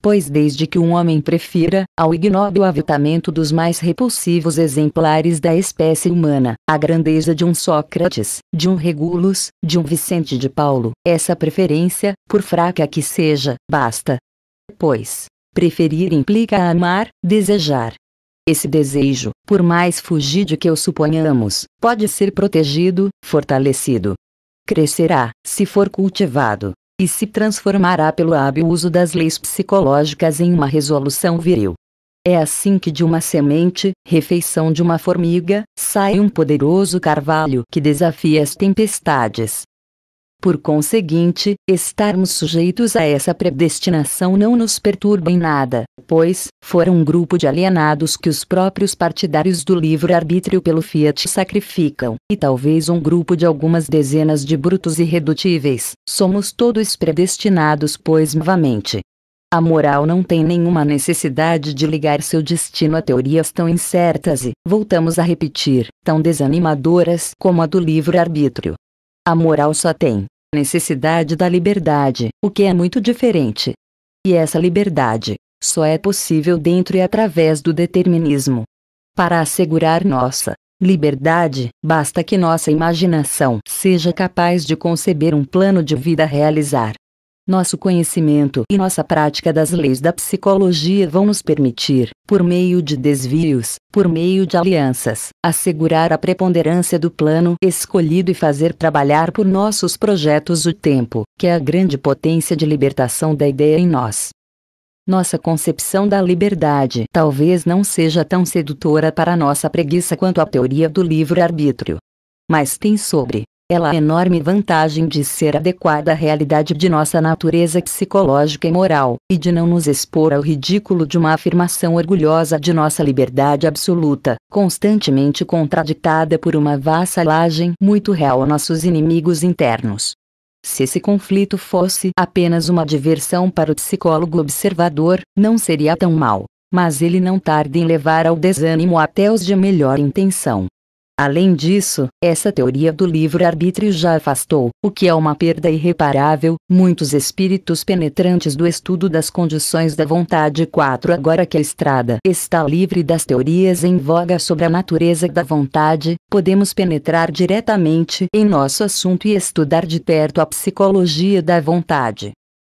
pois desde que um homem prefira ao ignóbil aviltamento dos mais repulsivos exemplares da espécie humana, a grandeza de um Sócrates, de um Regulus, de um Vicente de Paulo, essa preferência, por fraca que seja, basta. Pois, preferir implica amar, desejar. Esse desejo, por mais fugido que o suponhamos, pode ser protegido, fortalecido. Crescerá, se for cultivado e se transformará pelo hábil uso das leis psicológicas em uma resolução viril. É assim que de uma semente, refeição de uma formiga, sai um poderoso carvalho que desafia as tempestades. Por conseguinte, estarmos sujeitos a essa predestinação não nos perturba em nada, pois, foram um grupo de alienados que os próprios partidários do livre-arbítrio pelo Fiat sacrificam, e talvez um grupo de algumas dezenas de brutos irredutíveis, somos todos predestinados pois novamente. A moral não tem nenhuma necessidade de ligar seu destino a teorias tão incertas e, voltamos a repetir, tão desanimadoras como a do livre-arbítrio. A moral só tem, necessidade da liberdade, o que é muito diferente. E essa liberdade só é possível dentro e através do determinismo. Para assegurar nossa liberdade, basta que nossa imaginação seja capaz de conceber um plano de vida a realizar. Nosso conhecimento e nossa prática das leis da psicologia vão nos permitir, por meio de desvios, por meio de alianças, assegurar a preponderância do plano escolhido e fazer trabalhar por nossos projetos o tempo, que é a grande potência de libertação da ideia em nós. Nossa concepção da liberdade talvez não seja tão sedutora para nossa preguiça quanto a teoria do livre-arbítrio. Mas tem sobre ela é a enorme vantagem de ser adequada à realidade de nossa natureza psicológica e moral, e de não nos expor ao ridículo de uma afirmação orgulhosa de nossa liberdade absoluta, constantemente contraditada por uma vassalagem muito real a nossos inimigos internos. Se esse conflito fosse apenas uma diversão para o psicólogo observador, não seria tão mal, mas ele não tarda em levar ao desânimo até os de melhor intenção. Além disso, essa teoria do livre-arbítrio já afastou, o que é uma perda irreparável, muitos espíritos penetrantes do estudo das condições da vontade 4 agora que a estrada está livre das teorias em voga sobre a natureza da vontade, podemos penetrar diretamente em nosso assunto e estudar de perto a psicologia da vontade.